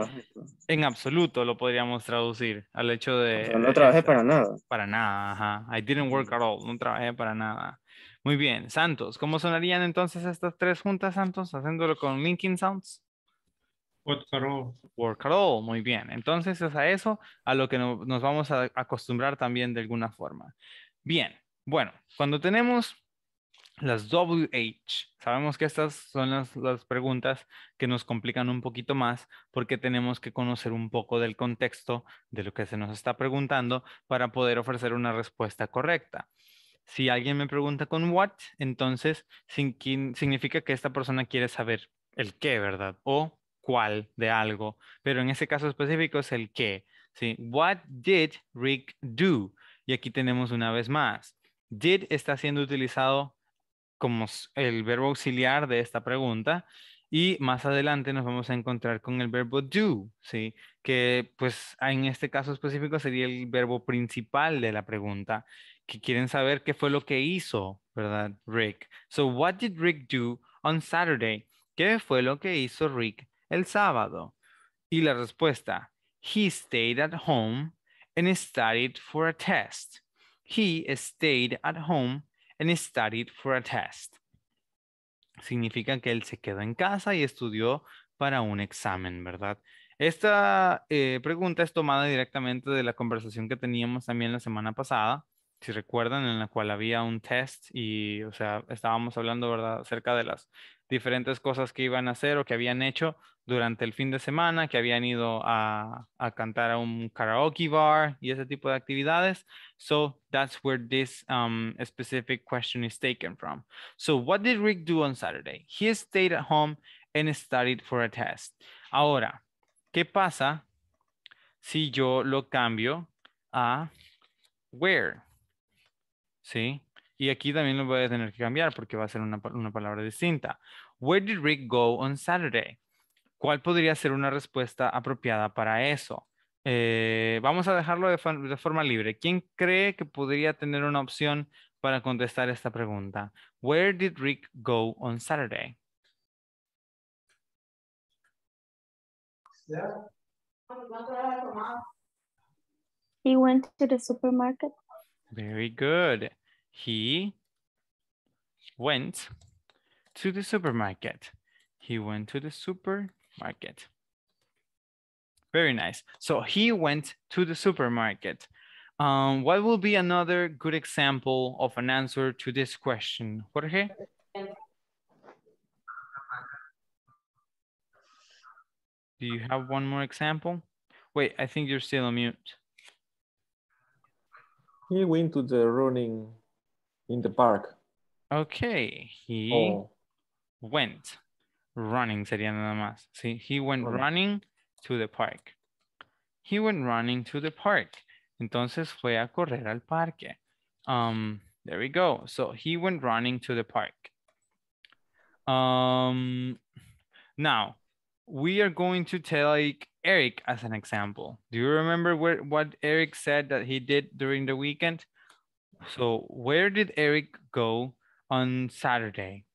En absoluto lo podríamos traducir al hecho de. no trabajé para nada. Para nada, ajá. I didn't work at all. No trabajé para nada. Muy bien, Santos, ¿cómo sonarían entonces estas tres juntas, Santos, haciéndolo con linking Sounds? Work all. Work all, muy bien. Entonces es a eso a lo que nos vamos a acostumbrar también de alguna forma. Bien, bueno, cuando tenemos las WH, sabemos que estas son las, las preguntas que nos complican un poquito más porque tenemos que conocer un poco del contexto de lo que se nos está preguntando para poder ofrecer una respuesta correcta. Si alguien me pregunta con what, entonces significa que esta persona quiere saber el qué, ¿verdad? O cuál de algo, pero en ese caso específico es el qué. ¿sí? What did Rick do? Y aquí tenemos una vez más. Did está siendo utilizado como el verbo auxiliar de esta pregunta y más adelante nos vamos a encontrar con el verbo do, ¿sí? que pues en este caso específico sería el verbo principal de la pregunta que quieren saber qué fue lo que hizo, ¿verdad? Rick. So, what did Rick do on Saturday? ¿Qué fue lo que hizo Rick el sábado? Y la respuesta, he stayed at home and studied for a test. He stayed at home and studied for a test. Significa que él se quedó en casa y estudió para un examen, ¿verdad? Esta eh, pregunta es tomada directamente de la conversación que teníamos también la semana pasada si recuerdan, en la cual había un test y, o sea, estábamos hablando, ¿verdad?, acerca de las diferentes cosas que iban a hacer o que habían hecho durante el fin de semana, que habían ido a, a cantar a un karaoke bar y ese tipo de actividades. So that's where this um, specific question is taken from. So what did Rick do on Saturday? He stayed at home and studied for a test. Ahora, ¿qué pasa si yo lo cambio a where? ¿sí? Y aquí también lo voy a tener que cambiar porque va a ser una, una palabra distinta. Where did Rick go on Saturday? ¿Cuál podría ser una respuesta apropiada para eso? Eh, vamos a dejarlo de, forma libre. ¿Quién cree que podría tener una opción para contestar esta pregunta? Where did Rick go on Saturday? He went to the supermarket. Very good. He went to the supermarket. He went to the supermarket. Very nice. So he went to the supermarket. Um, what will be another good example of an answer to this question, Jorge? Do you have one more example? Wait, I think you're still on mute. He went to the running in the park. Okay, he oh. went running sería nada más. Sí, he went running. running to the park. He went running to the park. Entonces fue a correr al parque. Um, there we go. So he went running to the park. Um, now, we are going to take Eric as an example. Do you remember where, what Eric said that he did during the weekend? So where did Eric go on Saturday?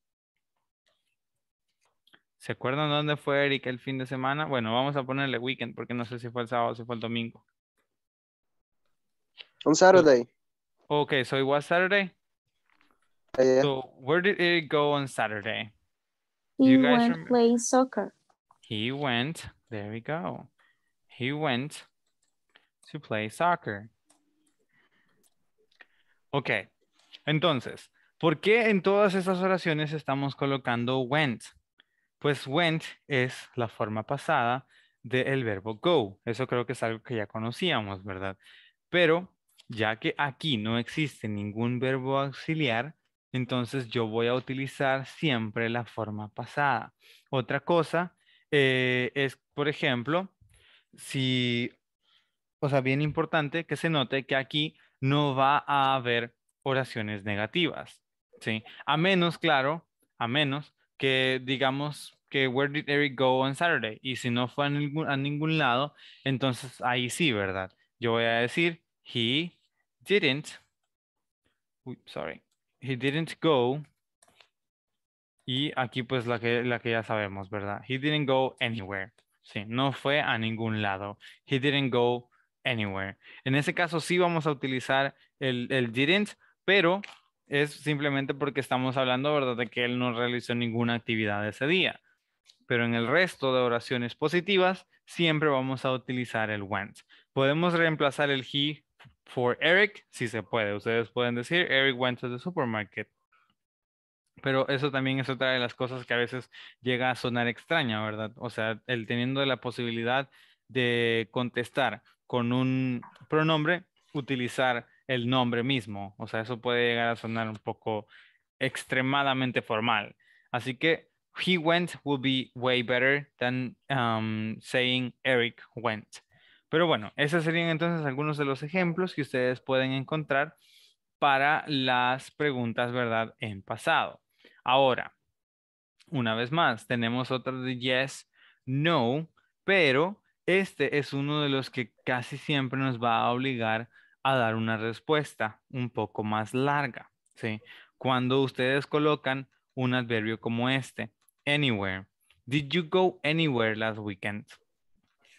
¿Se acuerdan dónde fue Eric el fin de semana? Bueno, vamos a ponerle weekend porque no sé si fue el sábado o si fue el domingo. On Saturday. Okay, so it was Saturday? Yeah. So where did Eric go on Saturday? He went playing soccer. He went, there we go. He went to play soccer. Ok, entonces, ¿por qué en todas esas oraciones estamos colocando went? Pues went es la forma pasada del verbo go. Eso creo que es algo que ya conocíamos, ¿verdad? Pero ya que aquí no existe ningún verbo auxiliar, entonces yo voy a utilizar siempre la forma pasada. Otra cosa eh, es, por ejemplo, si, o sea, bien importante que se note que aquí no va a haber oraciones negativas, ¿sí? A menos, claro, a menos que digamos que where did Eric go on Saturday? Y si no fue a ningún, a ningún lado, entonces ahí sí, ¿verdad? Yo voy a decir, he didn't, sorry, he didn't go y aquí pues la que, la que ya sabemos, ¿verdad? He didn't go anywhere. Sí, no fue a ningún lado. He didn't go anywhere. En ese caso sí vamos a utilizar el, el didn't, pero es simplemente porque estamos hablando, ¿verdad? De que él no realizó ninguna actividad ese día. Pero en el resto de oraciones positivas siempre vamos a utilizar el went. Podemos reemplazar el he for Eric, si se puede. Ustedes pueden decir, Eric went to the supermarket. Pero eso también es otra de las cosas que a veces llega a sonar extraña, ¿verdad? O sea, el teniendo la posibilidad de contestar con un pronombre, utilizar el nombre mismo. O sea, eso puede llegar a sonar un poco extremadamente formal. Así que he went would be way better than um, saying Eric went. Pero bueno, esos serían entonces algunos de los ejemplos que ustedes pueden encontrar para las preguntas, ¿verdad? En pasado. Ahora, una vez más, tenemos otra de yes, no, pero este es uno de los que casi siempre nos va a obligar a dar una respuesta un poco más larga. ¿sí? Cuando ustedes colocan un adverbio como este, anywhere. Did you go anywhere last weekend?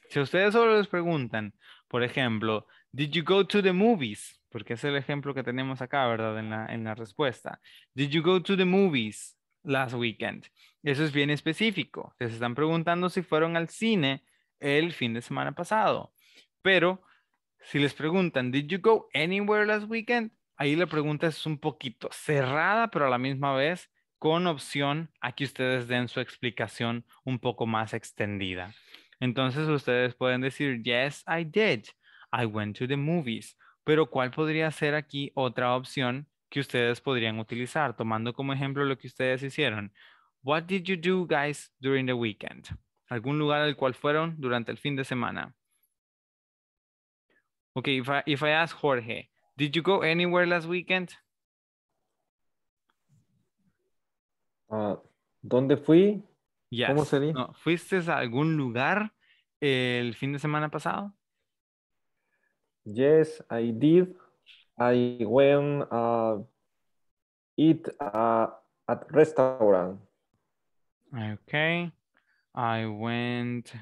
Si ustedes solo les preguntan, por ejemplo, did you go to the movies? porque es el ejemplo que tenemos acá, ¿verdad? En la, respuesta. Did you go to the movies last weekend? Eso es bien específico. Les están preguntando si fueron al cine el fin de semana pasado. Pero si les preguntan, ¿did you go anywhere last weekend? Ahí la pregunta es un poquito cerrada, pero a la misma vez con opción a que ustedes den su explicación un poco más extendida. Entonces ustedes pueden decir, yes, I did. I went to the movies. Pero ¿cuál podría ser aquí otra opción que ustedes podrían utilizar? Tomando como ejemplo lo que ustedes hicieron. What did you do, guys, during the weekend? ¿Algún lugar al cual fueron durante el fin de semana? Okay, if I, if I ask Jorge, did you go anywhere last weekend? Ah, ¿Dónde fui? ¿Cómo sería? ¿Fuiste a algún lugar el fin de semana pasado? Yes, I did. I went uh, eat uh, at restaurant. Okay. I went.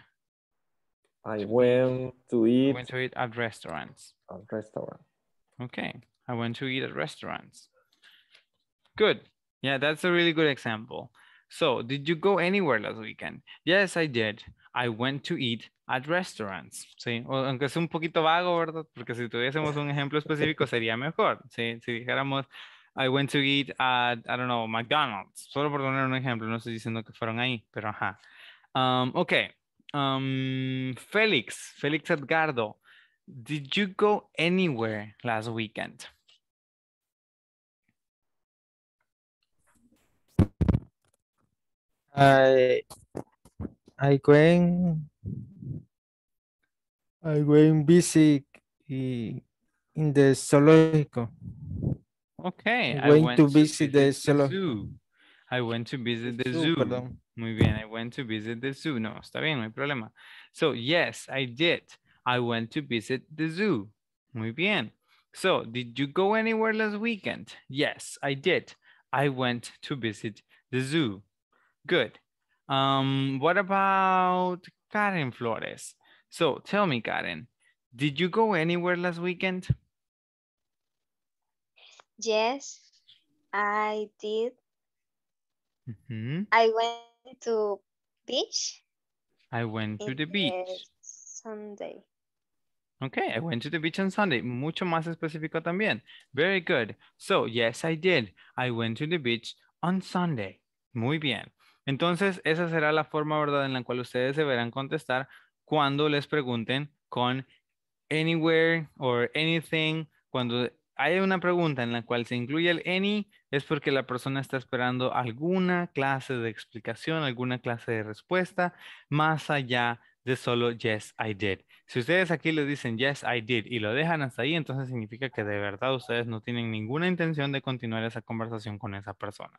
I went to eat. I went to eat at restaurants. At restaurant. Okay. I went to eat at restaurants. Good. Yeah, that's a really good example. So, did you go anywhere last weekend? Yes, I did. I went to eat at restaurants. Sí, aunque es un poquito vago, ¿verdad? Porque si tuviésemos un ejemplo específico sería mejor. Sí, si dijéramos, I went to eat at, I don't know, McDonald's. Solo por poner un ejemplo, no estoy diciendo que fueron ahí, pero ajá. Um, ok. Um, Félix, Félix Edgardo, did you go anywhere last weekend? I I going I went visit in the zoológico. Okay, I went, I went to, visit to visit, the, the zoo. I went to visit the, the zoo. zoo. Muy bien, I went to visit the zoo. No, está bien, no hay problema. So, yes, I did. I went to visit the zoo. Muy bien. So, did you go anywhere last weekend? Yes, I did. I went to visit the zoo. Good. Um, what about Karen Flores? So tell me, Karen, did you go anywhere last weekend? Yes, I did. Mm -hmm. I went to beach. I went to the beach. Sunday. Okay, I went to the beach on Sunday. Mucho más específico también. Very good. So, yes, I did. I went to the beach on Sunday. Muy bien. Entonces, esa será la forma, ¿verdad?, en la cual ustedes deberán contestar cuando les pregunten con anywhere or anything. Cuando hay una pregunta en la cual se incluye el any, es porque la persona está esperando alguna clase de explicación, alguna clase de respuesta, más allá de solo yes, I did. Si ustedes aquí le dicen yes, I did y lo dejan hasta ahí, entonces significa que de verdad ustedes no tienen ninguna intención de continuar esa conversación con esa persona.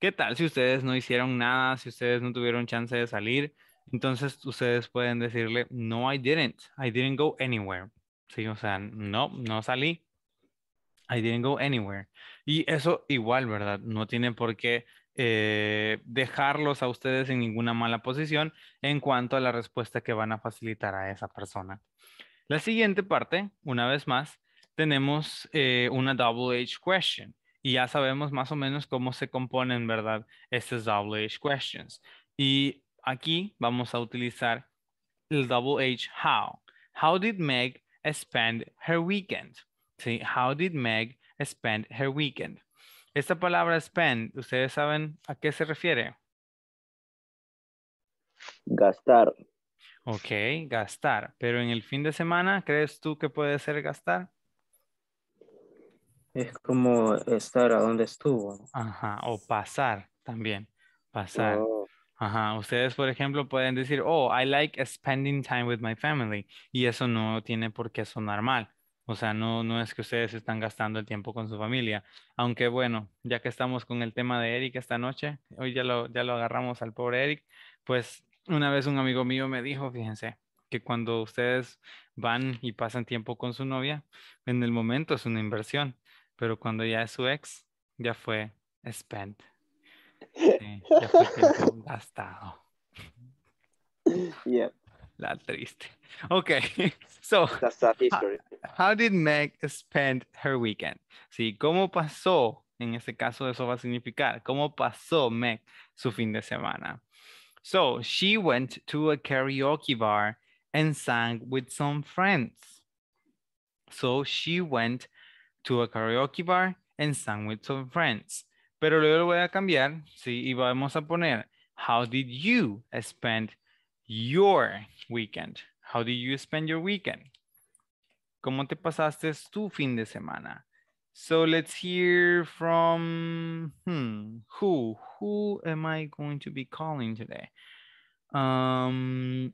¿Qué tal si ustedes no hicieron nada, si ustedes no tuvieron chance de salir? Entonces ustedes pueden decirle, no, I didn't. I didn't go anywhere. Sí, o sea, no, no salí. I didn't go anywhere. Y eso igual, ¿verdad? No tiene por qué eh, dejarlos a ustedes en ninguna mala posición en cuanto a la respuesta que van a facilitar a esa persona. La siguiente parte, una vez más, tenemos eh, una double H question y ya sabemos más o menos cómo se componen, ¿verdad? Estas double H questions. Y aquí vamos a utilizar el double H how. How did Meg spend her weekend? ¿Sí? How did Meg spend her weekend? Esta palabra spend, ¿ustedes saben a qué se refiere? Gastar. Ok, gastar. Pero en el fin de semana, ¿crees tú que puede ser gastar? Es como estar a donde estuvo. Ajá, o pasar también. Pasar. Oh. Ajá, ustedes, por ejemplo, pueden decir, oh, I like spending time with my family. Y eso no tiene por qué sonar mal. O sea, no, no es que ustedes están gastando el tiempo con su familia. Aunque bueno, ya que estamos con el tema de Eric esta noche, hoy ya lo, ya lo agarramos al pobre Eric, pues una vez un amigo mío me dijo, fíjense, que cuando ustedes van y pasan tiempo con su novia, en el momento es una inversión pero cuando ya es su ex, ya fue spent. ya fue gastado. La triste. Okay, so How, did Meg spend her weekend? Sí, ¿cómo pasó? En este caso, eso va a significar cómo pasó Meg su fin de semana. So she went to a karaoke bar and sang with some friends. So she went to a karaoke bar and sang with some friends. Pero luego lo voy a cambiar, sí, y vamos a poner, how did you spend your weekend? How did you spend your weekend? ¿Cómo te pasaste tu fin de semana? So let's hear from, hmm, who? Who am I going to be calling today? Um,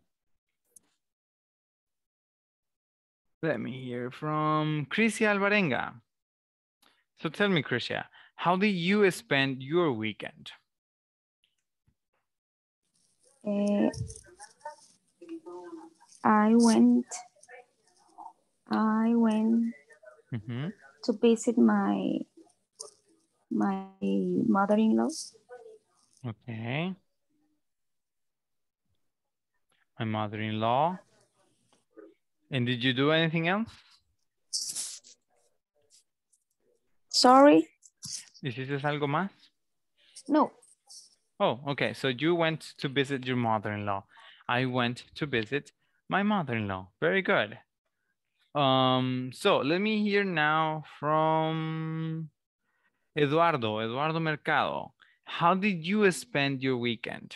Let me hear from Chrissy Alvarenga. So tell me, Chrissy, how did you spend your weekend? Uh, I went, I went mm -hmm. to visit my my mother-in-law. Okay. My mother-in-law. And did you do anything else? Sorry? ¿Hiciste algo más? No. Oh, okay. So you went to visit your mother-in-law. I went to visit my mother-in-law. Very good. Um, so let me hear now from Eduardo, Eduardo Mercado. How did you spend your weekend?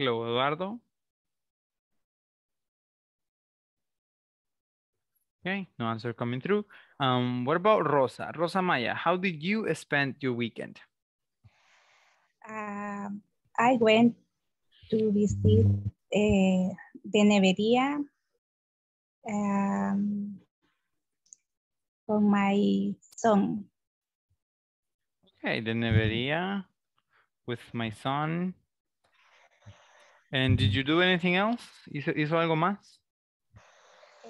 Hello, Eduardo. Okay, no answer coming through. Um, what about Rosa? Rosa Maya, how did you spend your weekend? Um, I went to visit uh, the Neveria um, for my son. Okay, the Neveria with my son. And did you do anything else? ¿Hizo, algo más?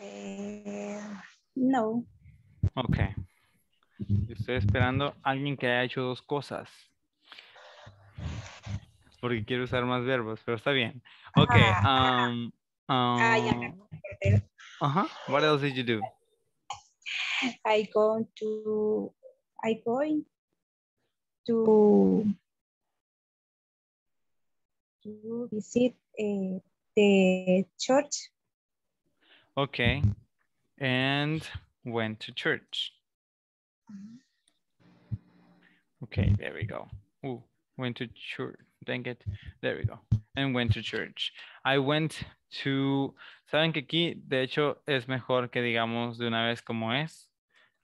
Eh, no. Ok. Estoy esperando a alguien que haya hecho dos cosas. Porque quiero usar más verbos, pero está bien. Ok. Ah. Um, um, uh What else did you do? I go to I going to to visit eh, the church. Okay. And went to church. Okay, there we go. went to church. Dang it. There we go. And went to church. I went to... Saben que aquí, de hecho, es mejor que digamos de una vez como es.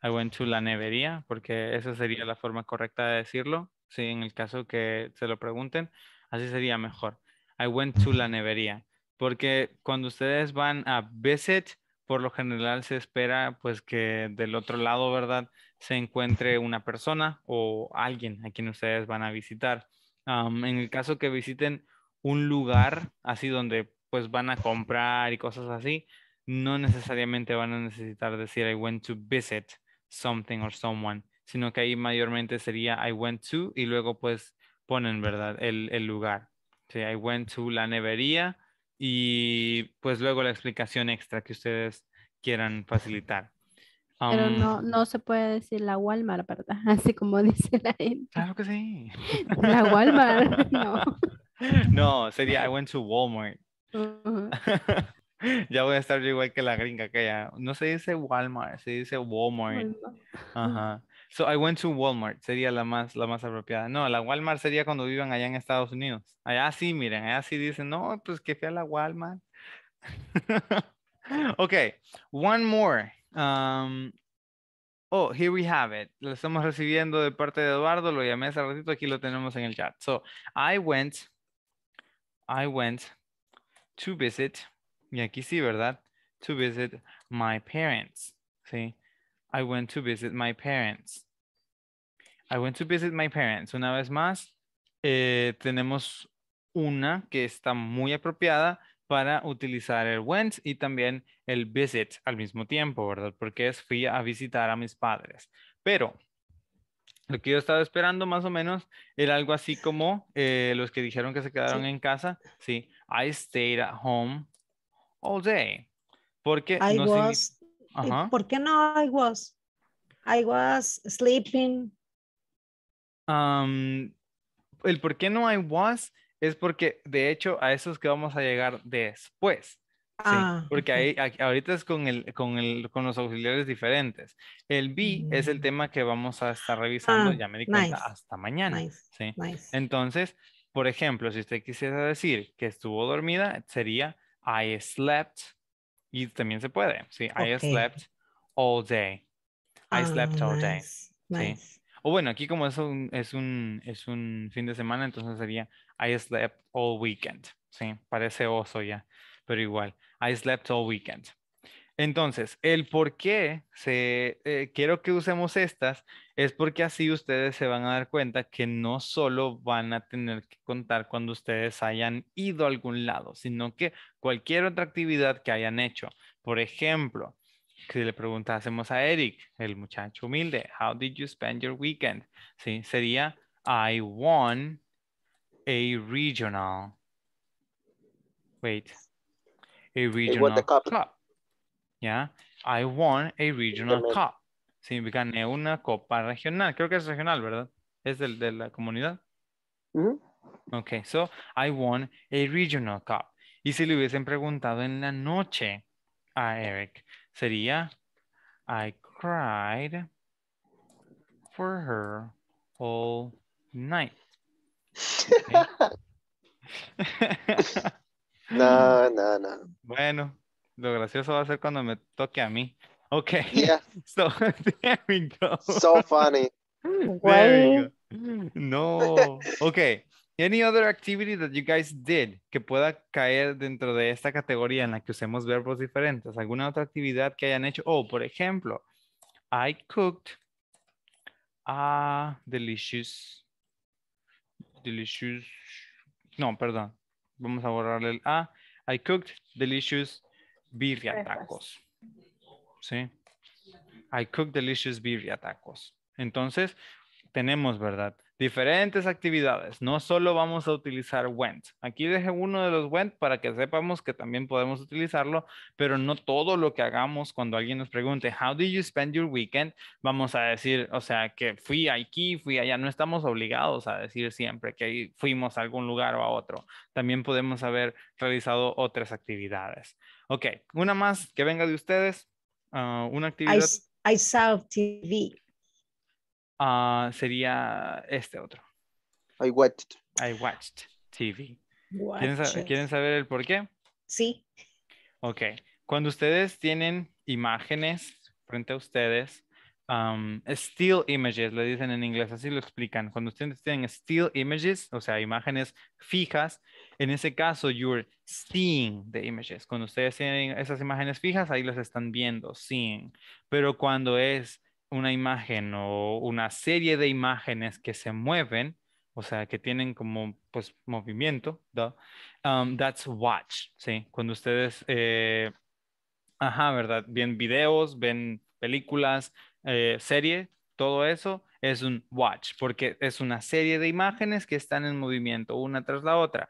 I went to la nevería, porque esa sería la forma correcta de decirlo. si en el caso que se lo pregunten. Así sería mejor. I went to la nevería. Porque cuando ustedes van a visit, por lo general se espera pues que del otro lado, ¿verdad? Se encuentre una persona o alguien a quien ustedes van a visitar. en el caso que visiten un lugar así donde pues van a comprar y cosas así, no necesariamente van a necesitar decir I went to visit something or someone, sino que ahí mayormente sería I went to y luego pues ponen, ¿verdad? El, el lugar. Sí, I went to la nevería y pues luego la explicación extra que ustedes quieran facilitar. Um, no, no se puede decir la Walmart, ¿verdad? Así como dice la gente. Claro que sí. La Walmart, no. No, sería I went to Walmart. ya voy a estar yo igual que la gringa que ya. No se dice Walmart, se dice Walmart. Walmart. Ajá. So I went to Walmart, sería la más, la más apropiada. No, la Walmart sería cuando vivan allá en Estados Unidos. Allá sí, miren, allá sí dicen, no, pues que fui la Walmart. okay, one more. Um, oh, here we have it. Lo estamos recibiendo de parte de Eduardo, lo llamé hace ratito, aquí lo tenemos en el chat. So I went, I went to visit, y aquí sí, ¿verdad? To visit my parents, ¿sí? I went to visit my parents. I went to visit my parents. Una vez más, eh, tenemos una que está muy apropiada para utilizar el went y también el visit al mismo tiempo, ¿verdad? Porque es fui a visitar a mis padres. Pero lo que yo estaba esperando más o menos era algo así como eh, los que dijeron que se quedaron en casa. Sí, I stayed at home all day. Porque I no was eh, ¿Por qué no I was? I was sleeping. el por qué no I was es porque, de hecho, a esos que vamos a llegar después. Ah, porque ahí, ahorita es con, el, con, los auxiliares diferentes. El be es el mm. tema que vamos a estar revisando, ah, ya me di cuenta, hasta mañana. ¿sí? Entonces, por ejemplo, si usted quisiera decir que estuvo dormida, sería I slept y también se puede, sí. I slept all day. I ah, slept all day. O bueno, aquí como es un, es, un, es un fin de semana, entonces sería I slept all weekend. Sí, parece oso ya, pero igual. I slept all weekend. Entonces, el por qué se, eh, quiero que usemos estas es porque así ustedes se van a dar cuenta que no solo van a tener que contar cuando ustedes hayan ido a algún lado, sino que cualquier otra actividad que hayan hecho. Por ejemplo, si le preguntásemos a Eric, el muchacho humilde, how did you spend your weekend? Sí, sería I won a regional. Wait. A regional cup. ¿ya? I won a regional cup. Significa gané una copa regional. Creo que es regional, ¿verdad? Es del, de la comunidad. Ok, so I won a regional cup. Y si le hubiesen preguntado en la noche a Eric, sería I cried for her all night. no, no, no. Bueno, lo gracioso va a ser cuando me toque a mí. Ok. So, funny. No. Ok. Any other activity that you guys did que pueda caer dentro de esta categoría en la que usemos verbos diferentes? ¿Alguna otra actividad que hayan hecho? Oh, por ejemplo, I cooked a delicious, delicious, no, perdón, vamos a borrarle el a. I cooked delicious birria tacos. Sí. I cook delicious birria tacos. Entonces, tenemos, ¿verdad? diferentes actividades. No solo vamos a utilizar went. Aquí dejé uno de los went para que sepamos que también podemos utilizarlo, pero no todo lo que hagamos cuando alguien nos pregunte, how did you spend your weekend? Vamos a decir, o sea, que fui aquí, fui allá. No estamos obligados a decir siempre que fuimos a algún lugar o a otro. También podemos haber realizado otras actividades. Ok, una más que venga de ustedes. Ah, una actividad. I saw TV. Ah, sería este otro. I watched. I watched TV. ¿Quieren, saber el por qué? Sí. Ok. Cuando ustedes tienen imágenes frente a ustedes, Um, still images, le dicen en inglés, así lo explican. Cuando ustedes tienen still images, o sea, imágenes fijas, en ese caso, you're seeing the images. Cuando ustedes tienen esas imágenes fijas, ahí las están viendo, seeing. Pero cuando es una imagen o una serie de imágenes que se mueven, o sea, que tienen como pues movimiento, um, that's watch, ¿sí? Cuando ustedes, eh, ajá, ¿verdad? Ven videos, ven películas, eh, serie, todo eso es un watch, porque es una serie de imágenes que están en movimiento una tras la otra.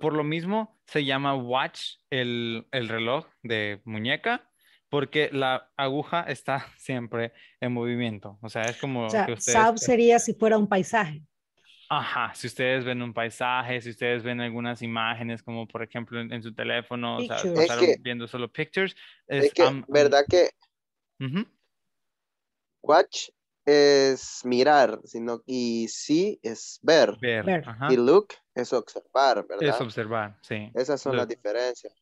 por lo mismo se llama watch el, el reloj de muñeca, porque la aguja está siempre en movimiento. O sea, es como... O sea, sería si fuera un paisaje. Ajá, si ustedes ven un paisaje, si ustedes ven algunas imágenes, como por ejemplo en, su teléfono, o sea, viendo solo pictures. Es, que, ¿verdad que watch es mirar, sino y see es ver. ver, Y look es observar, ¿verdad? Es observar, sí. Esas son las diferencias.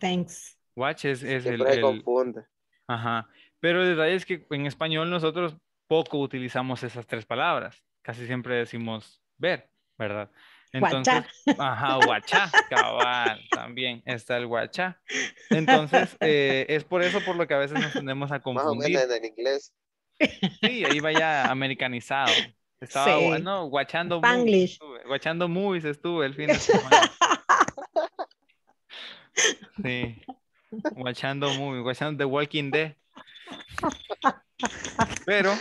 Thanks. Watch es, es el, se confunde. Ajá. Pero el detalle es que en español nosotros poco utilizamos esas tres palabras. Casi siempre decimos ver, ¿verdad? Entonces, Ajá, guacha, cabal, también está el guacha. Entonces, eh, es por eso por lo que a veces nos tendemos a confundir. en inglés. Sí, ahí vaya americanizado. Estaba, bueno, guachando movies. guachando movies estuve el fin de semana. Sí. Watchando movie, watchando The Walking Dead. Pero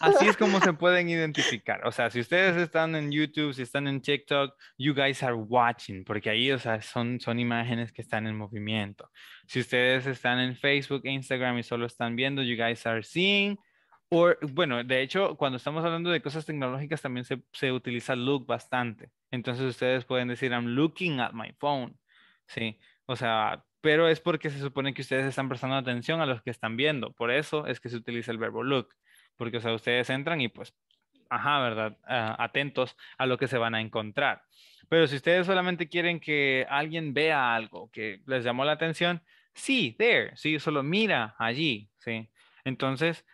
así es como se pueden identificar. O sea, si ustedes están en YouTube, si están en TikTok, you guys are watching, porque ahí, o sea, son, son imágenes que están en movimiento. Si ustedes están en Facebook e Instagram y solo están viendo, you guys are seeing. O, bueno, de hecho, cuando estamos hablando de cosas tecnológicas, también se, se utiliza look bastante. Entonces ustedes pueden decir, I'm looking at my phone. Sí, o sea, pero es porque se supone que ustedes están prestando atención a los que están viendo. Por eso es que se utiliza el verbo look, porque, o sea, ustedes entran y pues, ajá, ¿verdad? Ah, atentos a lo que se van a encontrar. Pero si ustedes solamente quieren que alguien vea algo que les llamó la atención, sí, there, sí, solo mira allí, sí. Entonces,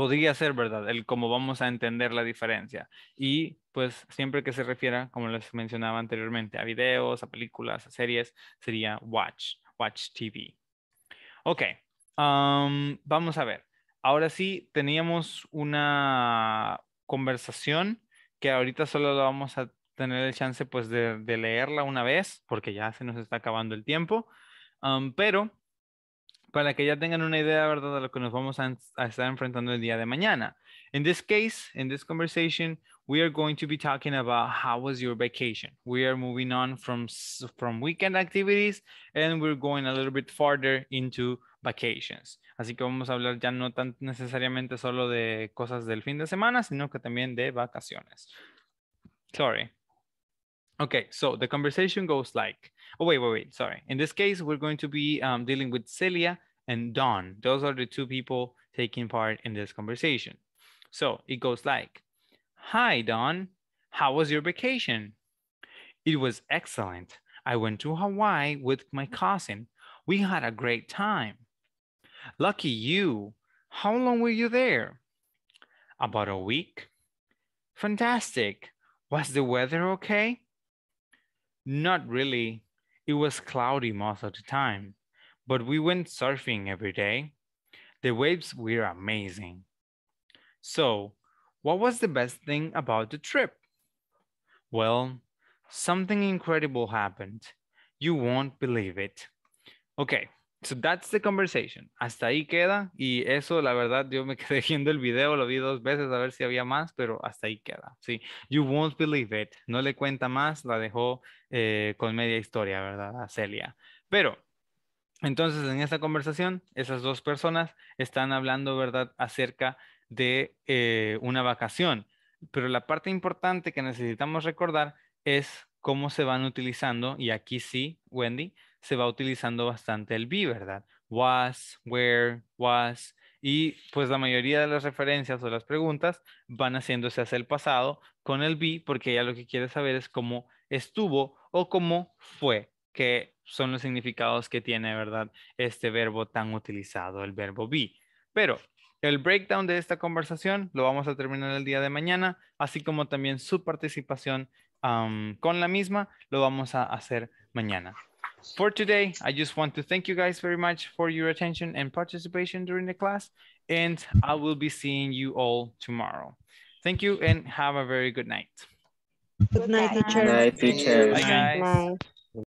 podría ser verdad, el cómo vamos a entender la diferencia. Y pues siempre que se refiera, como les mencionaba anteriormente, a videos, a películas, a series, sería watch, watch TV. Ok, vamos a ver. Ahora sí, teníamos una conversación que ahorita solo vamos a tener el chance pues de, leerla una vez, porque ya se nos está acabando el tiempo, pero para que ya tengan una idea, ¿verdad?, de lo que nos vamos a, estar enfrentando el día de mañana. In this case, in this conversation, we are going to be talking about how was your vacation. We are moving on from, from weekend activities and we're going a little bit farther into vacations. Así que vamos a hablar ya no tan necesariamente solo de cosas del fin de semana, sino que también de vacaciones. Sorry. Okay, so the conversation goes like, oh, wait, wait, wait, sorry. In this case, we're going to be um, dealing with Celia and Don. Those are the two people taking part in this conversation. So it goes like, hi, Don, how was your vacation? It was excellent. I went to Hawaii with my cousin. We had a great time. Lucky you. How long were you there? About a week. Fantastic. Was the weather okay? Not really. It was cloudy most of the time, but we went surfing every day. The waves were amazing. So, what was the best thing about the trip? Well, something incredible happened. You won't believe it. Okay, So that's the conversation. Hasta ahí queda. Y eso, la verdad, yo me quedé viendo el video, lo vi dos veces a ver si había más, pero hasta ahí queda. Sí. You won't believe it. No le cuenta más, la dejó eh, con media historia, ¿verdad? A Celia. Pero entonces, en esta conversación, esas dos personas están hablando, ¿verdad?, acerca de eh, una vacación. Pero la parte importante que necesitamos recordar es cómo se van utilizando, y aquí sí, Wendy, se va utilizando bastante el be, ¿verdad? Was, where, was. Y pues la mayoría de las referencias o las preguntas van haciéndose hacia el pasado con el be porque ella lo que quiere saber es cómo estuvo o cómo fue, que son los significados que tiene, ¿verdad? Este verbo tan utilizado, el verbo be. Pero el breakdown de esta conversación lo vamos a terminar el día de mañana, así como también su participación con la misma lo vamos a hacer mañana. for today, I just want to thank you guys very much for your attention and participation during the class. And I will be seeing you all tomorrow. Thank you and have a very good night. Good night, teacher. Good night, teacher. Bye, guys. Bye.